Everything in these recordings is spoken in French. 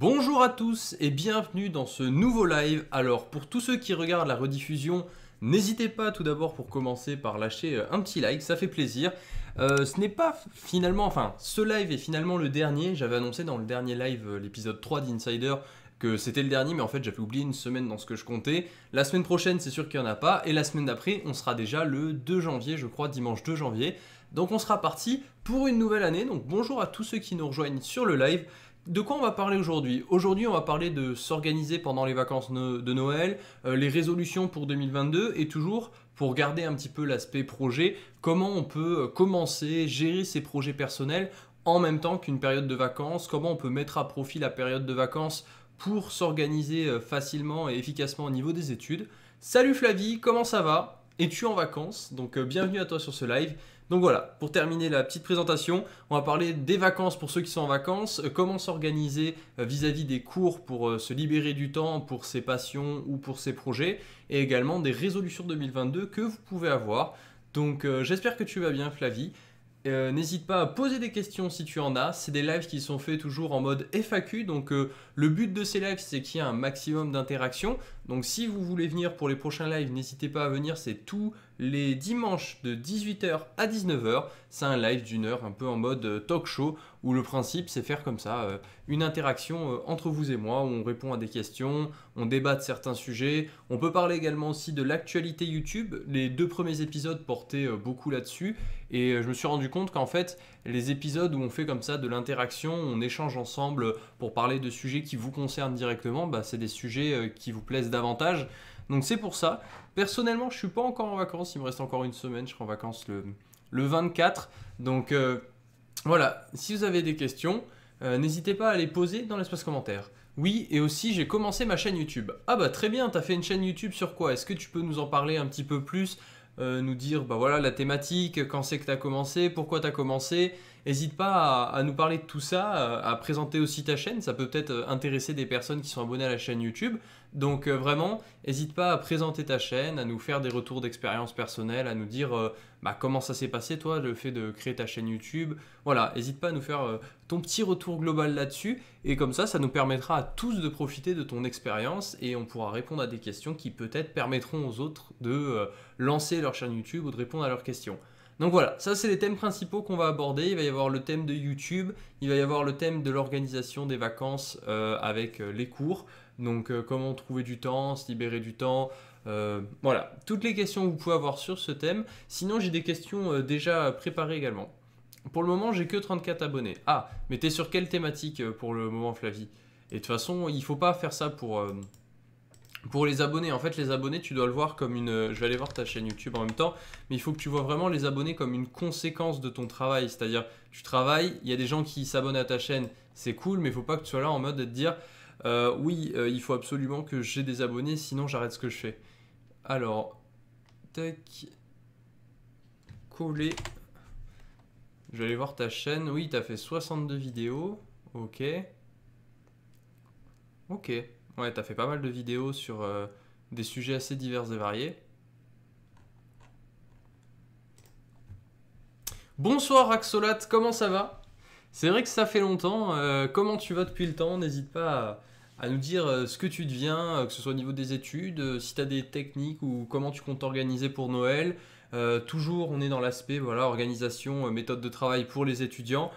Bonjour à tous et bienvenue dans ce nouveau live. Alors pour tous ceux qui regardent la rediffusion, n'hésitez pas tout d'abord pour commencer par lâcher euh, un petit like, ça fait plaisir. Euh, ce n'est pas finalement, enfin ce live est finalement le dernier, j'avais annoncé dans le dernier live euh, l'épisode 3 d'Insider que c'était le dernier, mais en fait j'avais oublié une semaine dans ce que je comptais. La semaine prochaine, c'est sûr qu'il n'y en a pas, et la semaine d'après, on sera déjà le 2 janvier, je crois, dimanche 2 janvier. Donc on sera parti pour une nouvelle année, donc bonjour à tous ceux qui nous rejoignent sur le live de quoi on va parler aujourd'hui Aujourd'hui, on va parler de s'organiser pendant les vacances de Noël, euh, les résolutions pour 2022 et toujours pour garder un petit peu l'aspect projet, comment on peut euh, commencer, gérer ses projets personnels en même temps qu'une période de vacances, comment on peut mettre à profit la période de vacances pour s'organiser euh, facilement et efficacement au niveau des études. Salut Flavie, comment ça va Es-tu en vacances Donc bienvenue à toi sur ce live. Donc voilà, pour terminer la petite présentation, on va parler des vacances pour ceux qui sont en vacances, euh, comment s'organiser euh, vis-à-vis des cours pour euh, se libérer du temps pour ses passions ou pour ses projets, et également des résolutions 2022 que vous pouvez avoir. Donc j'espère que tu vas bien Flavie. N'hésite pas à poser des questions si tu en as. C'est des lives qui sont faits toujours en mode FAQ. Donc le but de ces lives, c'est qu'il y ait un maximum d'interactions. Donc si vous voulez venir pour les prochains lives, n'hésitez pas à venir. C'est tout les dimanches de 18h à 19h. C'est un live d'une heure, un peu en mode euh, talk show, où le principe c'est faire comme ça, euh, une interaction euh, entre vous et moi, où on répond à des questions, on débat de certains sujets. On peut parler également aussi de l'actualité YouTube. Les deux premiers épisodes portaient beaucoup là-dessus. Et je me suis rendu compte qu'en fait, les épisodes où on fait comme ça de l'interaction, on échange ensemble pour parler de sujets qui vous concernent directement, bah, c'est des sujets qui vous plaisent davantage. Donc c'est pour ça. Personnellement, je suis pas encore en vacances. Il me reste encore une semaine. Je serai en vacances le, 24. Donc euh, voilà, si vous avez des questions, euh, n'hésitez pas à les poser dans l'espace commentaire. Oui, et aussi j'ai commencé ma chaîne YouTube. Ah bah très bien, t'as fait une chaîne YouTube sur quoi Est-ce que tu peux nous en parler un petit peu plus euh, nous dire bah voilà la thématique, quand c'est que tu as commencé, pourquoi tu as commencé. N'hésite pas à, nous parler de tout ça, euh, à, présenter aussi ta chaîne. Ça peut peut-être euh, intéresser des personnes qui sont abonnées à la chaîne YouTube. Donc vraiment, n'hésite pas à présenter ta chaîne, à nous faire des retours d'expérience personnelle, à nous dire bah, comment ça s'est passé toi, le fait de créer ta chaîne YouTube. Voilà, n'hésite pas à nous faire euh, ton petit retour global là-dessus et comme ça, ça nous permettra à tous de profiter de ton expérience et on pourra répondre à des questions qui peut-être permettront aux autres de euh, lancer leur chaîne YouTube ou de répondre à leurs questions. Donc voilà, ça c'est les thèmes principaux qu'on va aborder. Il va y avoir le thème de YouTube, il va y avoir le thème de l'organisation des vacances euh, avec les cours. Donc comment trouver du temps, se libérer du temps, euh, voilà, toutes les questions que vous pouvez avoir sur ce thème. Sinon, j'ai des questions euh, déjà préparées également. Pour le moment, j'ai que 34 abonnés. Ah, mais t'es sur quelle thématique euh, pour le moment, Flavie Et de toute façon, il ne faut pas faire ça pour, pour les abonnés. En fait, les abonnés, tu dois le voir comme une... Je vais aller voir ta chaîne YouTube en même temps, mais il faut que tu vois vraiment les abonnés comme une conséquence de ton travail. C'est-à-dire, tu travailles, il y a des gens qui s'abonnent à ta chaîne, c'est cool, mais il faut pas que tu sois là en mode de te dire... Euh, oui, euh, il faut absolument que j'ai des abonnés, sinon j'arrête ce que je fais. Alors, tac, coller. Je vais aller voir ta chaîne. Oui, t'as fait 62 vidéos. Ok. Ok. Ouais, as fait pas mal de vidéos sur euh, des sujets assez divers et variés. Bonsoir Axolat, comment ça va c'est vrai que ça fait longtemps. Euh, comment tu vas depuis le temps N'hésite pas à, nous dire euh, ce que tu deviens, euh, que ce soit au niveau des études, si tu as des techniques ou comment tu comptes t'organiser pour Noël. toujours, on est dans l'aspect voilà, organisation, méthode de travail pour les étudiants,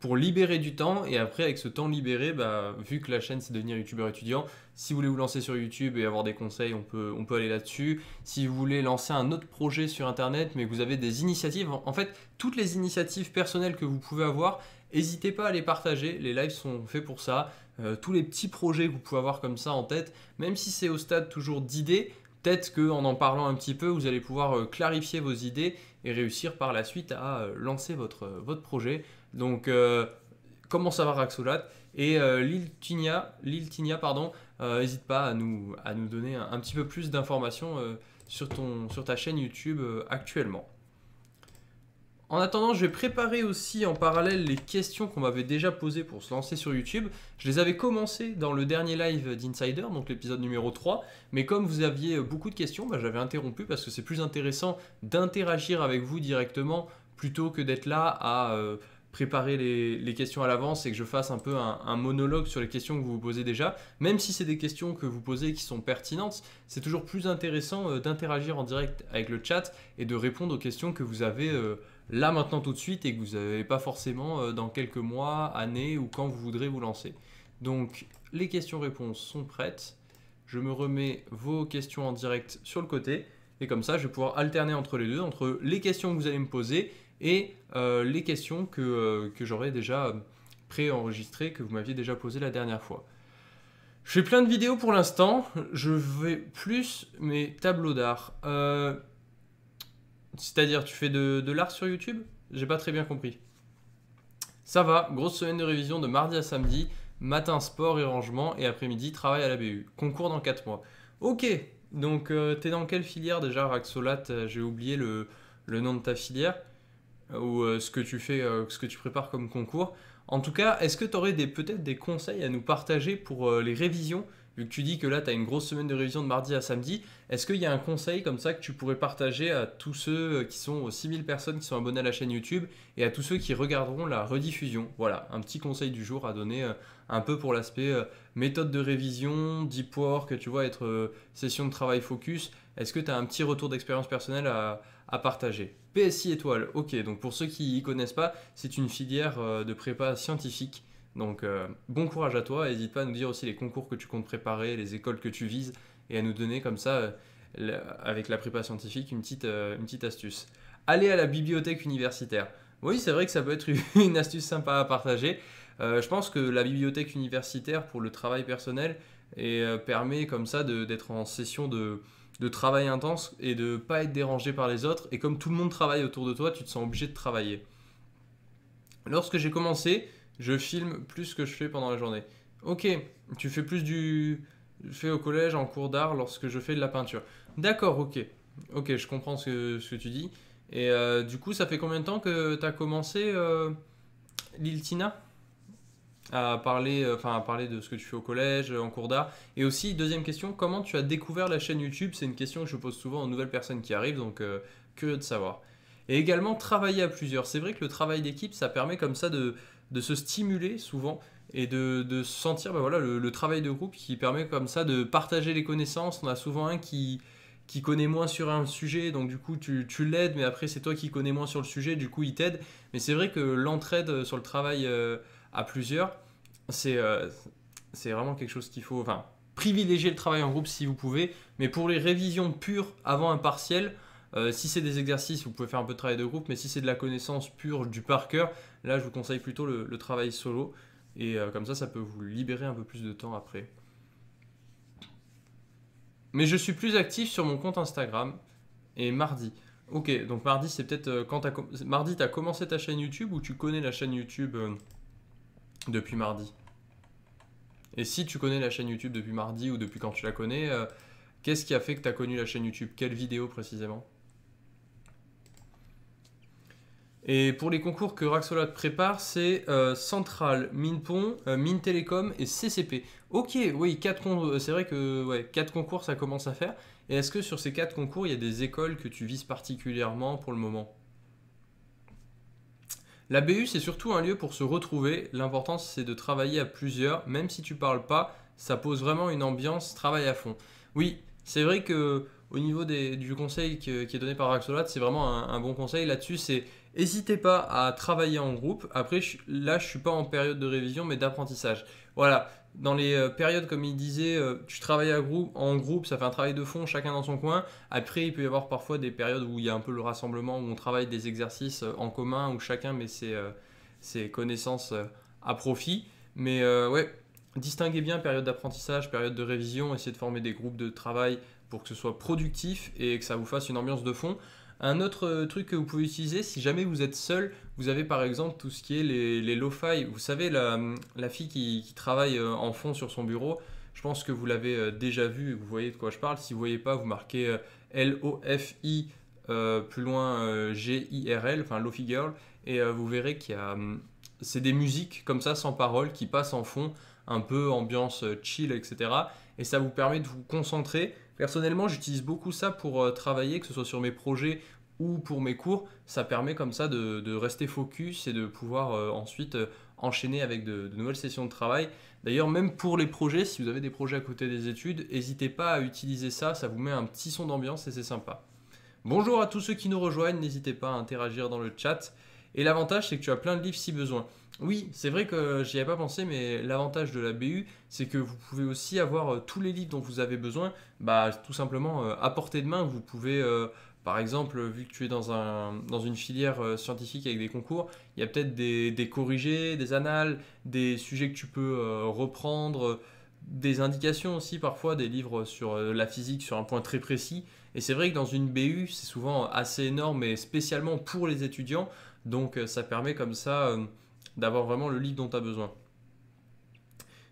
pour libérer du temps. Et après, avec ce temps libéré, bah, vu que la chaîne c'est devenir youtubeur étudiant, si vous voulez vous lancer sur YouTube et avoir des conseils, on peut, on peut aller là-dessus. Si vous voulez lancer un autre projet sur Internet, mais que vous avez des initiatives, en fait, toutes les initiatives personnelles que vous pouvez avoir, N'hésitez pas à les partager, les lives sont faits pour ça. Euh, tous les petits projets que vous pouvez avoir comme ça en tête, même si c'est au stade toujours d'idées, peut-être qu'en en parlant un petit peu, vous allez pouvoir euh, clarifier vos idées et réussir par la suite à euh, lancer votre, projet. Donc, comment ça va Raxolat Et Lil Tinia, pardon, n'hésite pas à nous, donner un, petit peu plus d'informations sur ta chaîne YouTube actuellement. En attendant, je vais préparer aussi en parallèle les questions qu'on m'avait déjà posées pour se lancer sur YouTube. Je les avais commencées dans le dernier live d'Insider, donc l'épisode numéro 3, mais comme vous aviez beaucoup de questions, bah, j'avais interrompu parce que c'est plus intéressant d'interagir avec vous directement plutôt que d'être là à... Euh, préparer les, questions à l'avance et que je fasse un peu un, monologue sur les questions que vous vous posez déjà, même si c'est des questions que vous posez qui sont pertinentes, c'est toujours plus intéressant euh, d'interagir en direct avec le chat et de répondre aux questions que vous avez euh, là maintenant tout de suite et que vous n'avez pas forcément euh, dans quelques mois, années ou quand vous voudrez vous lancer. Donc les questions-réponses sont prêtes. Je me remets vos questions en direct sur le côté et comme ça je vais pouvoir alterner entre les deux, entre les questions que vous allez me poser et euh, les questions que, euh, j'aurais déjà pré-enregistrées, que vous m'aviez déjà posées la dernière fois. Je fais plein de vidéos pour l'instant, je vais plus mes tableaux d'art. C'est-à-dire, tu fais de, l'art sur YouTube J'ai pas très bien compris. Ça va, grosse semaine de révision de mardi à samedi, matin sport et rangement, et après-midi travail à la BU. Concours dans 4 mois. Ok, donc euh, t'es dans quelle filière déjà, Raxolat J'ai oublié le, nom de ta filière, ou euh, ce que tu fais, euh, ce que tu prépares comme concours. En tout cas, est-ce que t'aurais peut-être des conseils à nous partager pour les révisions vu que tu dis que là, tu as une grosse semaine de révision de mardi à samedi, est-ce qu'il y a un conseil comme ça que tu pourrais partager à tous ceux euh, qui sont, aux euh, 6000 personnes qui sont abonnés à la chaîne YouTube et à tous ceux qui regarderont la rediffusion Voilà, un petit conseil du jour à donner euh, un peu pour l'aspect méthode de révision, deep work, tu vois, être session de travail focus. Est-ce que tu as un petit retour d'expérience personnelle à, partager PSI étoile, ok, donc pour ceux qui y connaissent pas, c'est une filière de prépa scientifique donc euh, bon courage à toi, n'hésite pas à nous dire aussi les concours que tu comptes préparer, les écoles que tu vises, et à nous donner comme ça, euh, avec la prépa scientifique, une petite, euh, astuce. Aller à la bibliothèque universitaire. Oui, c'est vrai que ça peut être une astuce sympa à partager. je pense que la bibliothèque universitaire pour le travail personnel permet comme ça d'être en session de, travail intense et de ne pas être dérangé par les autres. Et comme tout le monde travaille autour de toi, tu te sens obligé de travailler. Lorsque j'ai commencé, je filme plus que je fais pendant la journée. Ok, tu fais plus du... Je fais au collège, en cours d'art, lorsque je fais de la peinture. D'accord, ok. Ok, je comprends ce que, tu dis. Et euh, du coup, ça fait combien de temps que tu as commencé euh, l'Iltina à parler, euh, enfin, à parler de ce que tu fais au collège, en cours d'art. Et aussi, deuxième question, comment tu as découvert la chaîne YouTube C'est une question que je pose souvent aux nouvelles personnes qui arrivent, donc que curieux de savoir. Et également, travailler à plusieurs. C'est vrai que le travail d'équipe, ça permet comme ça de, de se stimuler souvent et de, sentir ben voilà, le, travail de groupe qui permet comme ça de partager les connaissances. On a souvent un qui, qui connaît moins sur un sujet, donc du coup tu, tu l'aides, mais après c'est toi qui connais moins sur le sujet, du coup il t'aide. Mais c'est vrai que l'entraide sur le travail euh, à plusieurs, c'est euh, c'est vraiment quelque chose qu'il faut... Enfin, privilégier le travail en groupe si vous pouvez, mais pour les révisions pures avant un partiel, euh, si c'est des exercices, vous pouvez faire un peu de travail de groupe, mais si c'est de la connaissance pure du par cœur, là je vous conseille plutôt le, travail solo. Et euh, comme ça, ça peut vous libérer un peu plus de temps après. Mais je suis plus actif sur mon compte Instagram et mardi. Ok, donc mardi, c'est peut-être euh, quand tu mardi, as commencé ta chaîne YouTube ou tu connais la chaîne YouTube depuis mardi. Et si tu connais la chaîne YouTube depuis mardi ou depuis quand tu la connais, qu'est-ce qui a fait que tu as connu la chaîne YouTube Quelle vidéo précisément Et pour les concours que Raxolat prépare, c'est Centrale, euh, Central, Pont, euh, Mine Télécom et CCP. Ok, oui, euh, c'est vrai que ouais, 4 concours, ça commence à faire. Et est-ce que sur ces 4 concours, il y a des écoles que tu vises particulièrement pour le moment la BU, c'est surtout un lieu pour se retrouver. L'important, c'est de travailler à plusieurs. Même si tu parles pas, ça pose vraiment une ambiance travail à fond. Oui, c'est vrai que au niveau du conseil qui, est donné par Raxolat, c'est vraiment un, un bon conseil. Là-dessus, c'est N'hésitez pas à travailler en groupe. Après, là, je suis pas en période de révision, mais d'apprentissage. Voilà. Dans les euh, périodes, comme il disait, euh, tu travailles à groupe, en groupe, ça fait un travail de fond, chacun dans son coin. Après, il peut y avoir parfois des périodes où il y a un peu le rassemblement, où on travaille des exercices euh, en commun, où chacun met ses, connaissances à profit. Mais ouais, distinguez bien période d'apprentissage, période de révision, essayez de former des groupes de travail pour que ce soit productif et que ça vous fasse une ambiance de fond. Un autre euh, truc que vous pouvez utiliser, si jamais vous êtes seul, vous avez par exemple tout ce qui est les, lo-fi. Vous savez, la, fille qui, travaille euh, en fond sur son bureau, je pense que vous l'avez euh, déjà vu, vous voyez de quoi je parle. Si vous ne voyez pas, vous marquez L-O-F-I, plus loin G-I-R-L, enfin Lofi Girl, et vous verrez qu'il y a. Hum, c'est des musiques comme ça, sans parole, qui passent en fond, un peu ambiance chill, etc. Et ça vous permet de vous concentrer Personnellement, j'utilise beaucoup ça pour euh, travailler, que ce soit sur mes projets ou pour mes cours. Ça permet comme ça de, rester focus et de pouvoir euh, ensuite euh, enchaîner avec de, nouvelles sessions de travail. D'ailleurs, même pour les projets, si vous avez des projets à côté des études, n'hésitez pas à utiliser ça, ça vous met un petit son d'ambiance et c'est sympa. Bonjour à tous ceux qui nous rejoignent, n'hésitez pas à interagir dans le chat. Et l'avantage, c'est que tu as plein de livres si besoin. Oui, c'est vrai que j'y avais pas pensé, mais l'avantage de la BU, c'est que vous pouvez aussi avoir euh, tous les livres dont vous avez besoin, bah, tout simplement euh, à portée de main. Vous pouvez, euh, par exemple, vu que tu es dans, un, dans une filière scientifique avec des concours, il y a peut-être des, corrigés, des annales, des sujets que tu peux reprendre des indications aussi parfois, des livres sur la physique sur un point très précis. Et c'est vrai que dans une BU, c'est souvent assez énorme, et spécialement pour les étudiants, donc euh, ça permet comme ça euh, d'avoir vraiment le livre dont tu as besoin.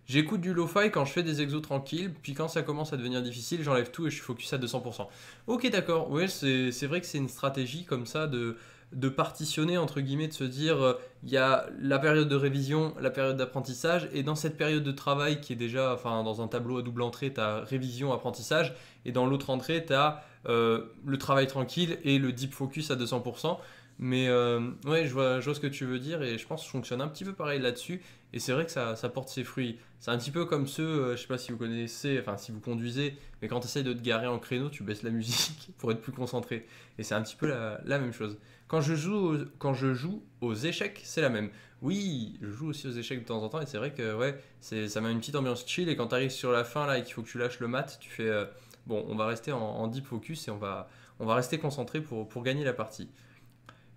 J'écoute du lo-fi quand je fais des exos tranquilles, puis quand ça commence à devenir difficile, j'enlève tout et je suis focus à 200%. Ok, d'accord, Oui, c'est vrai que c'est une stratégie comme ça de, partitionner, entre guillemets, de se dire, euh, il y a la période de révision, la période d'apprentissage, et dans cette période de travail qui est déjà, enfin, dans un tableau à double entrée, tu as révision, apprentissage, et dans l'autre entrée, tu as le travail tranquille et le deep focus à 200%. Mais euh, ouais, je vois, ce que tu veux dire et je pense que je fonctionne un petit peu pareil là-dessus. Et c'est vrai que ça, porte ses fruits. C'est un petit peu comme ceux, euh, je sais pas si vous connaissez, enfin si vous conduisez, mais quand tu essayes de te garer en créneau, tu baisses la musique pour être plus concentré. Et c'est un petit peu la, même chose. Quand je joue aux, quand je joue aux échecs, c'est la même. Oui, je joue aussi aux échecs de temps en temps et c'est vrai que ouais, ça met une petite ambiance chill. Et quand tu arrives sur la fin là et qu'il faut que tu lâches le mat, tu fais euh, bon, on va rester en, en, deep focus et on va, on va rester concentré pour, pour gagner la partie.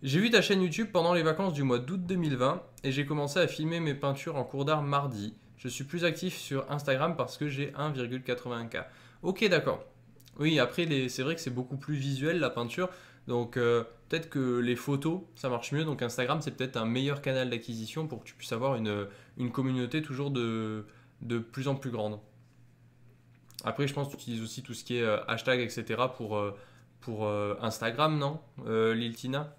J'ai vu ta chaîne YouTube pendant les vacances du mois d'août 2020 et j'ai commencé à filmer mes peintures en cours d'art mardi. Je suis plus actif sur Instagram parce que j'ai 1,81K. Ok, d'accord. Oui, après, c'est vrai que c'est beaucoup plus visuel la peinture. Donc euh, peut-être que les photos, ça marche mieux. Donc Instagram, c'est peut-être un meilleur canal d'acquisition pour que tu puisses avoir une, communauté toujours de, plus en plus grande. Après, je pense que tu utilises aussi tout ce qui est euh, hashtag, etc. pour, euh, Instagram, non Liltina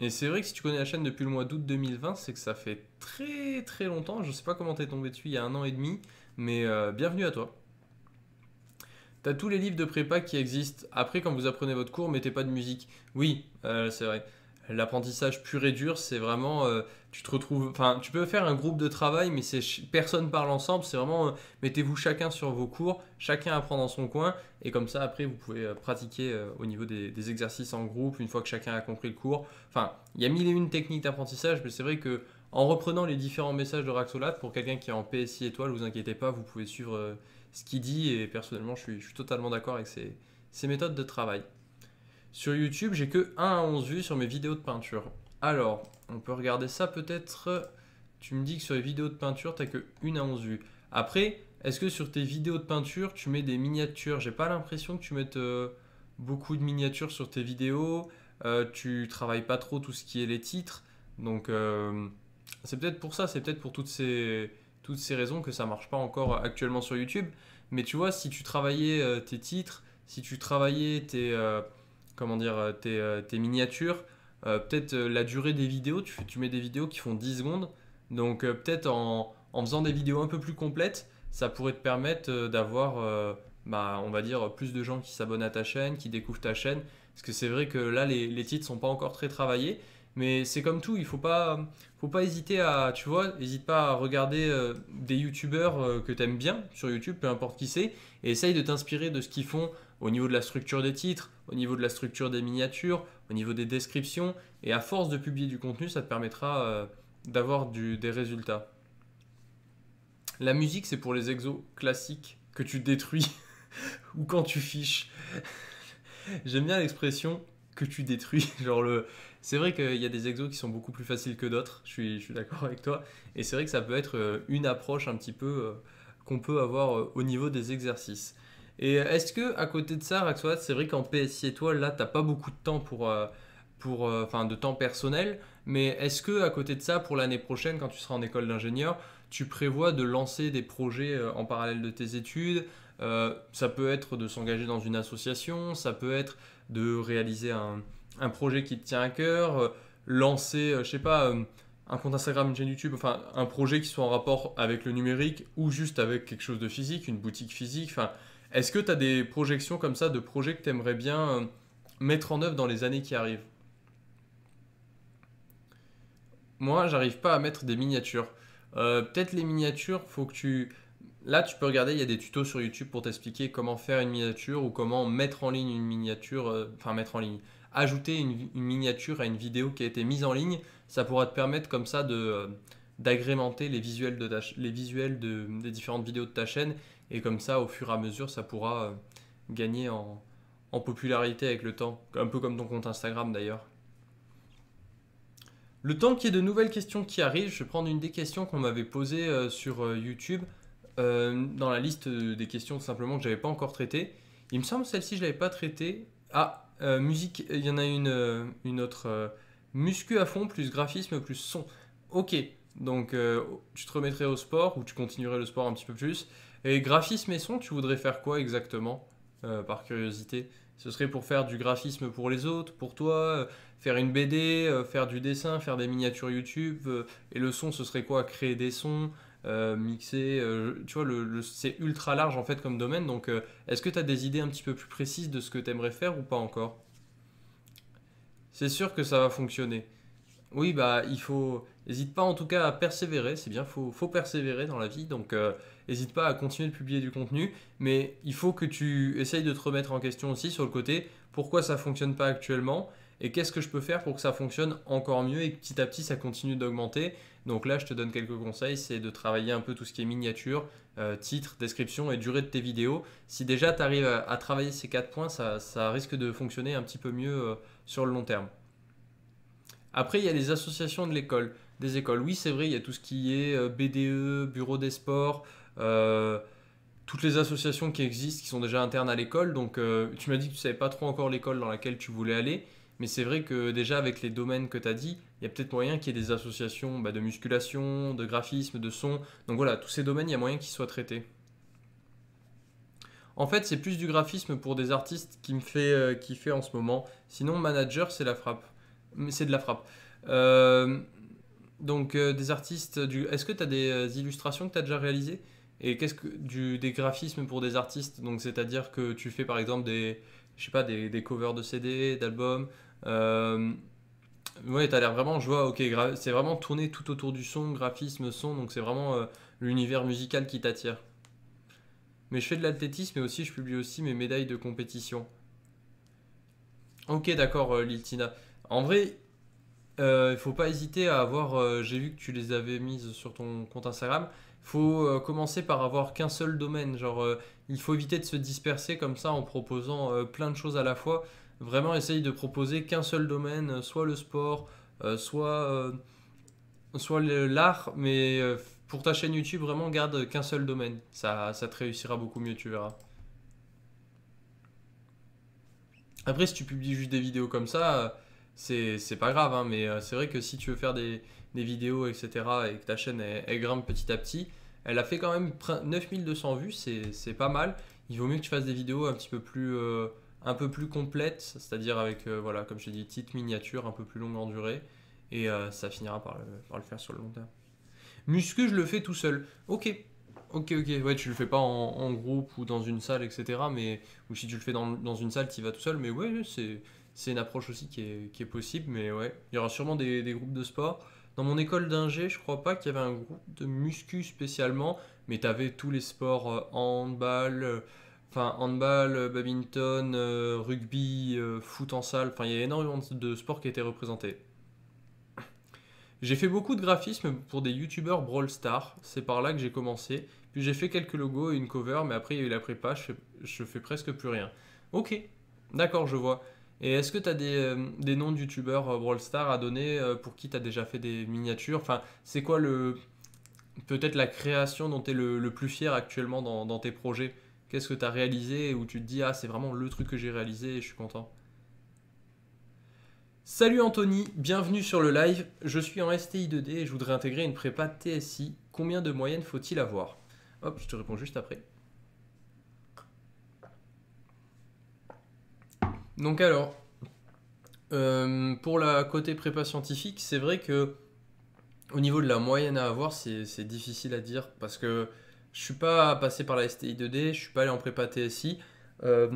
et c'est vrai que si tu connais la chaîne depuis le mois d'août 2020, c'est que ça fait très très longtemps. Je sais pas comment t'es tombé dessus il y a un an et demi, mais euh, bienvenue à toi. T'as tous les livres de prépa qui existent. Après, quand vous apprenez votre cours, mettez pas de musique. Oui, euh, c'est vrai. L'apprentissage pur et dur, c'est vraiment, euh, tu te retrouves, enfin, tu peux faire un groupe de travail, mais c'est personne parle ensemble. C'est vraiment, euh, mettez-vous chacun sur vos cours, chacun apprend dans son coin, et comme ça, après, vous pouvez euh, pratiquer au niveau des, exercices en groupe une fois que chacun a compris le cours. Enfin, il y a mille et une techniques d'apprentissage, mais c'est vrai que en reprenant les différents messages de Raxolat, pour quelqu'un qui est en PSI étoile, vous inquiétez pas, vous pouvez suivre ce qu'il dit, et personnellement, je suis, totalement d'accord avec ces méthodes de travail. Sur YouTube, j'ai que 1 à 11 vues sur mes vidéos de peinture. Alors, on peut regarder ça peut-être. Tu me dis que sur les vidéos de peinture, t'as que 1 à 11 vues. Après, est-ce que sur tes vidéos de peinture, tu mets des miniatures J'ai pas l'impression que tu mettes euh, beaucoup de miniatures sur tes vidéos. Euh, tu travailles pas trop tout ce qui est les titres. Donc, euh, c'est peut-être pour ça, c'est peut-être pour toutes ces, toutes ces raisons que ça marche pas encore actuellement sur YouTube. Mais tu vois, si tu travaillais tes titres, si tu travaillais tes comment dire, euh, euh, tes, miniatures, euh, peut-être la durée des vidéos, tu, mets des vidéos qui font 10 secondes, donc peut-être en, faisant des vidéos un peu plus complètes, ça pourrait te permettre d'avoir, bah, on va dire, plus de gens qui s'abonnent à ta chaîne, qui découvrent ta chaîne, parce que c'est vrai que là, les, titres titres sont pas encore très travaillés, mais c'est comme tout, il faut pas, faut pas hésiter à, tu vois, n'hésite pas à regarder des youtubeurs que tu aimes bien sur YouTube, peu importe qui c'est, et essaye de t'inspirer de ce qu'ils font au niveau de la structure des titres, au niveau de la structure des miniatures, au niveau des descriptions. Et à force de publier du contenu, ça te permettra euh, d'avoir des résultats. La musique, c'est pour les exos classiques que tu détruis ou quand tu fiches. J'aime bien l'expression que tu détruis. Genre c'est vrai qu'il y a des exos qui sont beaucoup plus faciles que d'autres. Je suis, je suis d'accord avec toi. Et c'est vrai que ça peut être euh, une approche un petit peu euh, qu'on peut avoir au niveau des exercices. Et euh, est-ce que à côté de ça, Raxoat, c'est vrai qu'en PSI étoile, là, t'as pas beaucoup de temps pour, euh, pour, euh, de temps personnel. Mais est-ce que à côté de ça, pour l'année prochaine, quand tu seras en école d'ingénieur, tu prévois de lancer des projets en parallèle de tes études Ça peut être de s'engager dans une association, ça peut être de réaliser un, projet qui te tient à cœur, lancer, je sais pas un compte Instagram, une chaîne YouTube, enfin un projet qui soit en rapport avec le numérique ou juste avec quelque chose de physique, une boutique physique, enfin est-ce que tu as des projections comme ça de projets que tu aimerais bien euh, mettre en œuvre dans les années qui arrivent Moi, j'arrive pas à mettre des miniatures. Euh, peut-être les miniatures, faut que tu. Là, tu peux regarder, il y a des tutos sur YouTube pour t'expliquer comment faire une miniature ou comment mettre en ligne une miniature. Euh, enfin, mettre en ligne. Ajouter une, miniature à une vidéo qui a été mise en ligne, ça pourra te permettre comme ça d'agrémenter les visuels, les visuels des différentes vidéos de ta chaîne et comme ça, au fur et à mesure, ça pourra euh, gagner en, popularité avec le temps. Un peu comme ton compte Instagram d'ailleurs. Le temps qu'il y ait de nouvelles questions qui arrivent, je vais prendre une des questions qu'on m'avait posées euh, sur euh, YouTube, dans la liste des questions tout simplement que j'avais pas encore traitées. Il me semble celle-ci, je l'avais pas traitée. Ah, musique, il y en a une, autre. muscu à fond, plus graphisme, plus son. Ok, donc tu te remettrais au sport ou tu continuerais le sport un petit peu plus. Et graphisme et son, tu voudrais faire quoi exactement, euh, par curiosité Ce serait pour faire du graphisme pour les autres, pour toi, euh, faire une BD, euh, faire du dessin, faire des miniatures YouTube. et le son, ce serait quoi Créer des sons mixer, tu vois, c'est ultra large en fait comme domaine. Donc, est-ce que tu as des idées un petit peu plus précises de ce que tu aimerais faire ou pas encore C'est sûr que ça va fonctionner. Oui, bah, il faut, N'hésite pas en tout cas à persévérer, c'est bien, faut, faut persévérer dans la vie, donc euh, n'hésite pas à continuer de publier du contenu, mais il faut que tu essayes de te remettre en question aussi sur le côté pourquoi ça ne fonctionne pas actuellement et qu'est-ce que je peux faire pour que ça fonctionne encore mieux et que petit à petit ça continue d'augmenter. Donc là, je te donne quelques conseils, c'est de travailler un peu tout ce qui est miniature, euh, titre, description et durée de tes vidéos. Si déjà tu arrives à, travailler ces quatre points, ça, risque de fonctionner un petit peu mieux euh, sur le long terme. Après, il y a les associations de l'école des écoles. Oui, c'est vrai, il y a tout ce qui est euh, BDE, bureau des sports, euh, toutes les associations qui existent, qui sont déjà internes à l'école. Donc, euh, tu m'as dit que tu savais pas trop encore l'école dans laquelle tu voulais aller. Mais c'est vrai que déjà avec les domaines que tu as dit, il y a peut-être moyen qu'il y ait des associations bah, de musculation, de graphisme, de son. Donc voilà, tous ces domaines, il y a moyen qu'ils soient traités. En fait, c'est plus du graphisme pour des artistes qui me fait, qui fait en ce moment. Sinon, manager, c'est la frappe. C'est de la frappe. Euh, donc euh, des artistes du est-ce que tu as des euh, illustrations que tu as déjà réalisées et qu'est-ce que du des graphismes pour des artistes donc c'est-à-dire que tu fais par exemple des je sais pas des, covers de CD, d'albums euh... Ouais, as l'air vraiment, je vois, ok, c'est vraiment tourné tout autour du son, graphisme, son, donc c'est vraiment euh, l'univers musical qui t'attire. Mais je fais de l'athlétisme et aussi je publie aussi mes médailles de compétition. Ok, d'accord, Liltina. En vrai, il euh, il faut pas hésiter à avoir. Euh, j'ai vu que tu les avais mises sur ton compte Instagram. Il Faut euh, commencer par avoir qu'un seul domaine. Genre, il faut éviter de se disperser comme ça en proposant plein de choses à la fois. Vraiment, essaye de proposer qu'un seul domaine, soit le sport, soit soit l'art, mais pour ta chaîne YouTube, vraiment garde qu'un seul domaine. Ça, ça te réussira beaucoup mieux, tu verras. Après, si tu publies juste des vidéos comme ça, c'est pas grave, hein, mais euh, c'est vrai que si tu veux faire des, des vidéos, etc., et que ta chaîne est grimpe petit à petit, elle a fait quand même 9200 vues, c'est pas mal. Il vaut mieux que tu fasses des vidéos un petit peu plus, euh, un peu plus complètes, c'est-à-dire avec, euh, voilà, comme je dit petites miniatures un peu plus longue en durée, et ça finira par le, faire sur le long terme. Muscu, je le fais tout seul. Ok, Ok, ok, ouais, tu le fais pas en, en, groupe ou dans une salle, etc. Mais, ou si tu le fais dans, dans une salle, tu vas tout seul. Mais ouais, c'est c'est une approche aussi qui est, possible, mais ouais, il y aura sûrement des, groupes de sport. Dans mon école d'ingé, je crois pas qu'il y avait un groupe de muscu spécialement, mais tu avais tous les sports euh, handball, euh, enfin handball, euh, badminton, rugby, foot en salle, enfin il y a énormément de sports qui étaient représentés. J'ai fait beaucoup de graphismes pour des youtubeurs Brawl Stars, c'est par là que j'ai commencé. Puis j'ai fait quelques logos et une cover, mais après il y a eu la prépa, je je fais presque plus rien. Ok, d'accord, je vois. Et est-ce que tu as euh, des, noms de youtubeurs euh, Brawl Stars à donner euh, pour qui tu as déjà fait des miniatures Enfin, c'est quoi le peut-être la création dont tu es le, plus fier actuellement dans, tes projets Qu'est-ce que tu as réalisé où tu te dis Ah, c'est vraiment le truc que j'ai réalisé et je suis content Salut Anthony, bienvenue sur le live. Je suis en STI 2D et je voudrais intégrer une prépa TSI. Combien de moyennes faut-il avoir Hop, je te réponds juste après. Donc alors, euh, pour la côté prépa scientifique, c'est vrai que au niveau de la moyenne à avoir, c'est difficile à dire parce que je suis pas passé par la STI 2D, je suis pas allé en prépa TSI. Euh,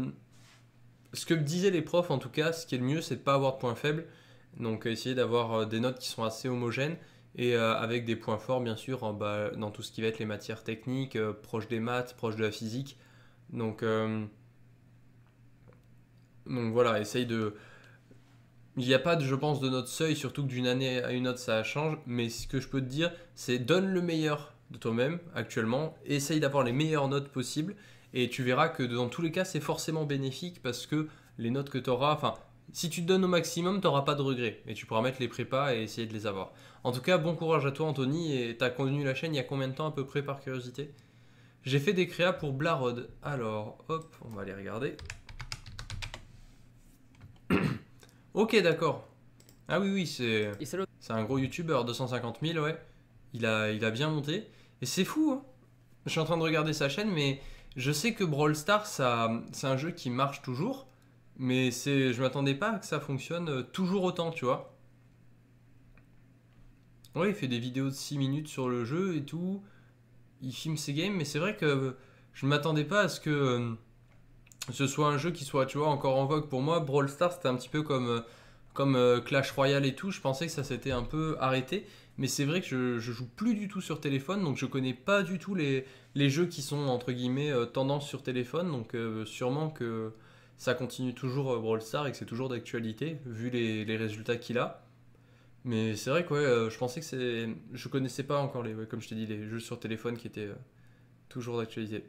ce que me disaient les profs en tout cas, ce qui est le mieux, c'est de pas avoir de points faibles. Donc euh, essayer d'avoir des notes qui sont assez homogènes et avec des points forts bien sûr en dans tout ce qui va être les matières techniques, proches des maths, proches de la physique. Donc donc voilà, essaye de. Il n'y a pas, je pense, de notre seuil, surtout que d'une année à une autre ça change. Mais ce que je peux te dire, c'est donne le meilleur de toi-même actuellement, essaye d'avoir les meilleures notes possibles et tu verras que dans tous les cas c'est forcément bénéfique parce que les notes que tu auras, enfin si tu te donnes au maximum, tu n'auras pas de regrets et tu pourras mettre les prépas et essayer de les avoir. En tout cas, bon courage à toi Anthony et tu as connu la chaîne il y a combien de temps à peu près par curiosité J'ai fait des créas pour Blarod. Alors, hop, on va aller regarder. ok, d'accord. Ah oui, oui, c'est c'est un gros youtubeur, 250 000, ouais. Il a, il a bien monté. Et c'est fou, hein. Je suis en train de regarder sa chaîne, mais je sais que Brawl Stars, c'est un jeu qui marche toujours. Mais c'est, je m'attendais pas à que ça fonctionne euh, toujours autant, tu vois. Ouais, il fait des vidéos de 6 minutes sur le jeu et tout. Il filme ses games, mais c'est vrai que je ne m'attendais pas à ce que euh, ce soit un jeu qui soit, tu vois, encore en vogue. Pour moi, Brawl Stars, c'était un petit peu comme, euh, comme euh, Clash Royale et tout. Je pensais que ça s'était un peu arrêté. Mais c'est vrai que je, je, joue plus du tout sur téléphone, donc je connais pas du tout les, jeux qui sont, entre guillemets, euh, tendance sur téléphone. Donc sûrement que ça continue toujours Brawl Stars et que c'est toujours d'actualité, vu les, résultats qu'il a. Mais c'est vrai que je pensais que c'est... Je connaissais pas encore, les, comme je t'ai dit, les jeux sur téléphone qui étaient toujours d'actualité.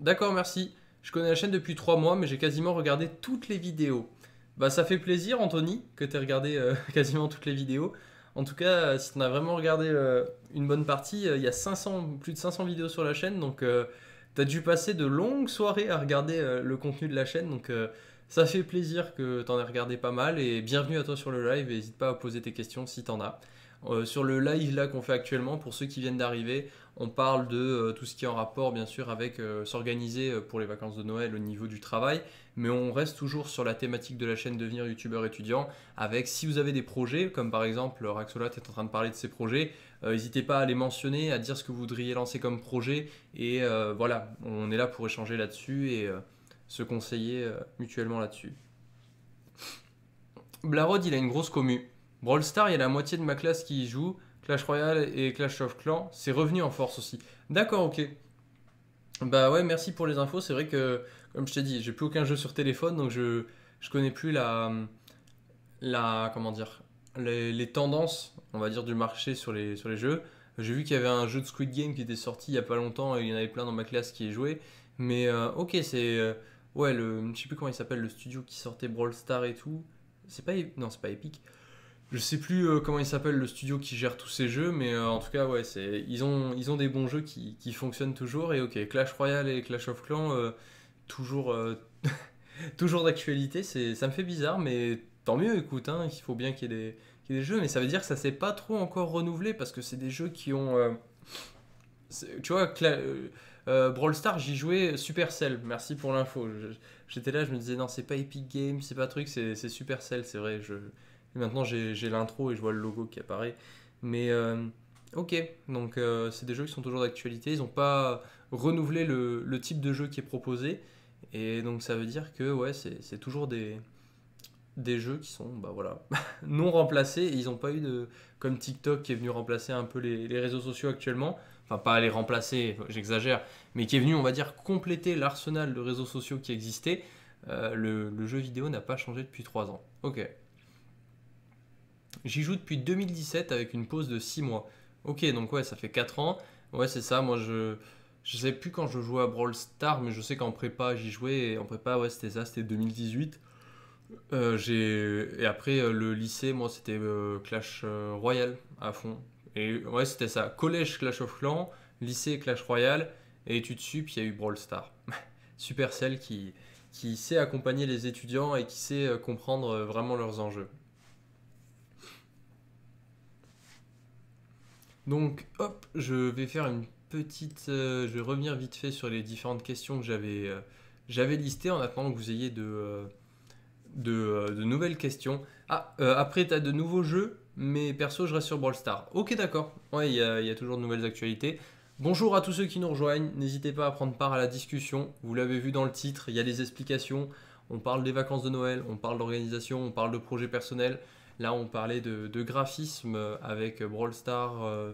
D'accord, merci. Je connais la chaîne depuis 3 mois, mais j'ai quasiment regardé toutes les vidéos. Bah ça fait plaisir Anthony que tu regardé euh, quasiment toutes les vidéos. En tout cas, euh, si tu as vraiment regardé euh, une bonne partie, il y a plus de 500 vidéos sur la chaîne, donc tu as dû passer de longues soirées à regarder le contenu de la chaîne, donc ça fait plaisir que tu en aies regardé pas mal, et bienvenue à toi sur le live, n'hésite pas à poser tes questions si tu en as. sur le live là qu'on fait actuellement, pour ceux qui viennent d'arriver, on parle de euh, tout ce qui est en rapport, bien sûr, avec euh, s'organiser euh, pour les vacances de Noël au niveau du travail, mais on reste toujours sur la thématique de la chaîne Devenir youtubeur étudiant, avec si vous avez des projets, comme par exemple Raxolat est en train de parler de ses projets, n'hésitez pas à les mentionner, à dire ce que vous voudriez lancer comme projet, et voilà, on est là pour échanger là-dessus et se conseiller mutuellement là-dessus. Blarod, il a une grosse commu. Brawlstar, il y a la moitié de ma classe qui y joue. Clash Royale et Clash of Clans, c'est revenu en force aussi. D'accord, ok. Bah ouais, merci pour les infos. C'est vrai que, comme je t'ai dit, j'ai plus aucun jeu sur téléphone, donc je, je connais plus la, la comment dire, les, tendances, on va dire, du marché sur les, sur les jeux. J'ai vu qu'il y avait un jeu de Squid Game qui était sorti il y a pas longtemps et il y en avait plein dans ma classe qui y jouaient. Mais euh, ok, c'est euh, ouais, le, je sais plus comment il s'appelle, le studio qui sortait Brawl Stars et tout. C'est pas, non, c'est pas Epic je sais plus euh, comment il s'appelle le studio qui gère tous ces jeux, mais euh, en tout cas, ouais, ils ont des bons jeux qui, fonctionnent toujours. Et ok, Clash Royale et Clash of Clans euh, toujours d'actualité. ça me fait bizarre, mais tant mieux. Écoute, hein, il faut bien qu'il y, ait des, jeux, mais ça veut dire que ça s'est pas trop encore renouvelé parce que c'est des jeux qui ont tu vois, Brawl Stars, j'y jouais Supercell. Merci pour l'info. j'étais là, je me disais, non, c'est pas Epic Games, c'est pas truc, c'est, c'est Supercell, c'est vrai. Je, Maintenant, j'ai l'intro et je vois le logo qui apparaît. Mais euh, ok, donc euh, c'est des jeux qui sont toujours d'actualité. Ils n'ont pas renouvelé le, type de jeu qui est proposé. Et donc ça veut dire que ouais, c'est toujours des, des jeux qui sont bah, voilà, non remplacés. Et ils n'ont pas eu de... Comme TikTok qui est venu remplacer un peu les, réseaux sociaux actuellement. Enfin, pas les remplacer, j'exagère. Mais qui est venu, on va dire, compléter l'arsenal de réseaux sociaux qui existait. Euh, le, le jeu vidéo n'a pas changé depuis 3 ans. Ok, J'y joue depuis 2017 avec une pause de 6 mois. Ok, donc ouais, ça fait 4 ans. Ouais, c'est ça, moi je... Je sais plus quand je jouais à Brawl Star, mais je sais qu'en prépa, j'y jouais. en prépa, ouais, c'était ça, c'était 2018. Euh, et après euh, le lycée moi c'était euh, Clash Royale à fond et ouais c'était ça collège Clash of Clans lycée Clash Royale et études sup il y a eu Brawl Stars Supercell qui qui sait accompagner les étudiants et qui sait comprendre vraiment leurs enjeux Donc, hop, je vais faire une petite. Euh, je vais revenir vite fait sur les différentes questions que j'avais euh, listées en attendant que vous ayez de, euh, nouvelles questions. Ah, après, tu as de nouveaux jeux, mais perso, je reste sur Brawl Stars. Ok, d'accord. Ouais, il y, y a, toujours de nouvelles actualités. Bonjour à tous ceux qui nous rejoignent. N'hésitez pas à prendre part à la discussion. Vous l'avez vu dans le titre, il y a des explications. On parle des vacances de Noël, on parle d'organisation, on parle de projets personnels. Là, on parlait de, graphisme avec Brawl Stars euh,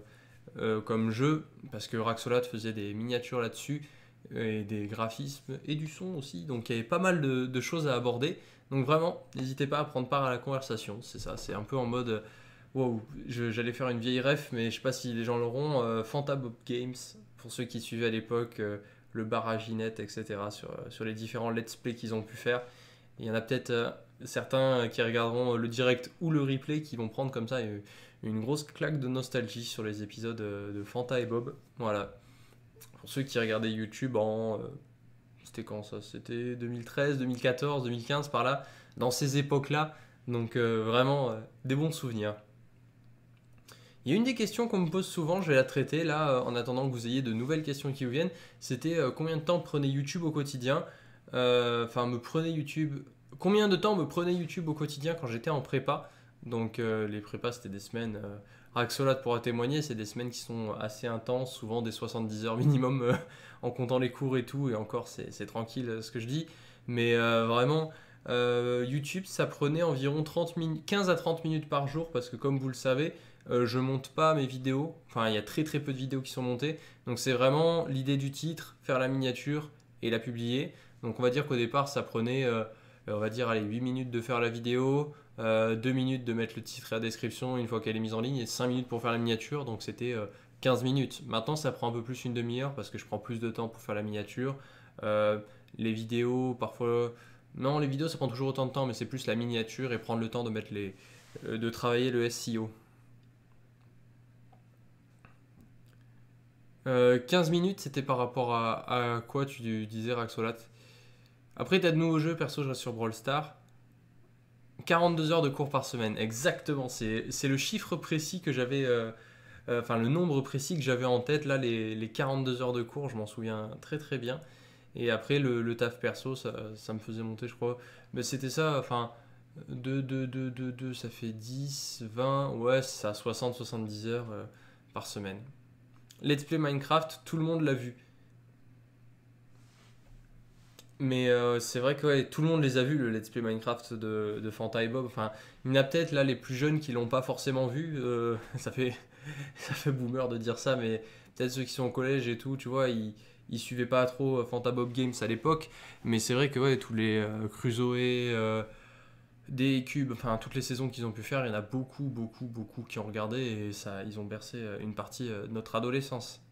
euh, comme jeu, parce que Raxolat faisait des miniatures là-dessus, et des graphismes, et du son aussi. Donc, il y avait pas mal de, choses à aborder. Donc, vraiment, n'hésitez pas à prendre part à la conversation. C'est ça, c'est un peu en mode. Euh, wow, j'allais faire une vieille ref, mais je sais pas si les gens l'auront. Fantabop Games, pour ceux qui suivaient à l'époque le le Inet, etc., sur, sur, les différents let's play qu'ils ont pu faire. Il y en a peut-être certains qui regarderont le direct ou le replay qui vont prendre comme ça une grosse claque de nostalgie sur les épisodes euh, de Fanta et Bob. Voilà. Pour ceux qui regardaient YouTube en. Euh, c'était quand ça C'était 2013, 2014, 2015, par là, dans ces époques-là. Donc euh, vraiment des bons souvenirs. Il y a une des questions qu'on me pose souvent, je vais la traiter là en attendant que vous ayez de nouvelles questions qui vous viennent. C'était combien de temps prenez YouTube au quotidien Enfin, me prenez YouTube combien de temps me prenait YouTube au quotidien quand j'étais en prépa. Donc euh, les prépas, c'était des semaines, euh, pourra témoigner, c'est des semaines qui sont assez intenses, souvent des 70 heures minimum euh, en comptant les cours et tout, et encore c'est tranquille euh, ce que je dis. Mais vraiment, YouTube, ça prenait environ 30 15 à 30 minutes par jour, parce que comme vous le savez, je monte pas mes vidéos, enfin il y a très très peu de vidéos qui sont montées, donc c'est vraiment l'idée du titre, faire la miniature et la publier. Donc on va dire qu'au départ, ça prenait... Euh, on va dire, allez, 8 minutes de faire la vidéo, 2 euh, minutes de mettre le titre et la description une fois qu'elle est mise en ligne, et 5 minutes pour faire la miniature, donc c'était 15 euh, minutes. Maintenant, ça prend un peu plus une demi-heure parce que je prends plus de temps pour faire la miniature. les vidéos, parfois... Non, les vidéos, ça prend toujours autant de temps, mais c'est plus la miniature et prendre le temps de, mettre les... de travailler le SEO. 15 minutes, c'était par rapport à, à quoi tu disais, Raxolat après, t'as de nouveaux jeux, perso, je reste sur Brawl Star. 42 heures de cours par semaine, exactement. C'est le chiffre précis que j'avais, euh, euh, enfin le nombre précis que j'avais en tête. Là, les, 42 heures de cours, je m'en souviens très très bien. Et après, le, taf perso, ça, me faisait monter, je crois. Mais c'était ça, enfin, 2, 2, 2, 2, 2, ça fait 10, 20, ouais, ça 60, 70 heures euh, par semaine. Let's Play Minecraft, tout le monde l'a vu. Mais euh, c'est vrai que tout le monde les a vus, le Let's Play Minecraft de, Fanta et Bob. Enfin, il y en a peut-être là les plus jeunes qui l'ont pas forcément vu. Euh, ça, fait, ça fait boomer de dire ça, mais peut-être ceux qui sont au collège et tout, tu vois, ils, ils suivaient pas trop euh, Fanta Bob Games à l'époque. Mais c'est vrai que ouais, tous les Crusoe, des cubes, enfin toutes les saisons qu'ils ont pu faire, il y en a beaucoup, beaucoup, beaucoup qui ont regardé et ça, ils ont bercé une partie de notre adolescence.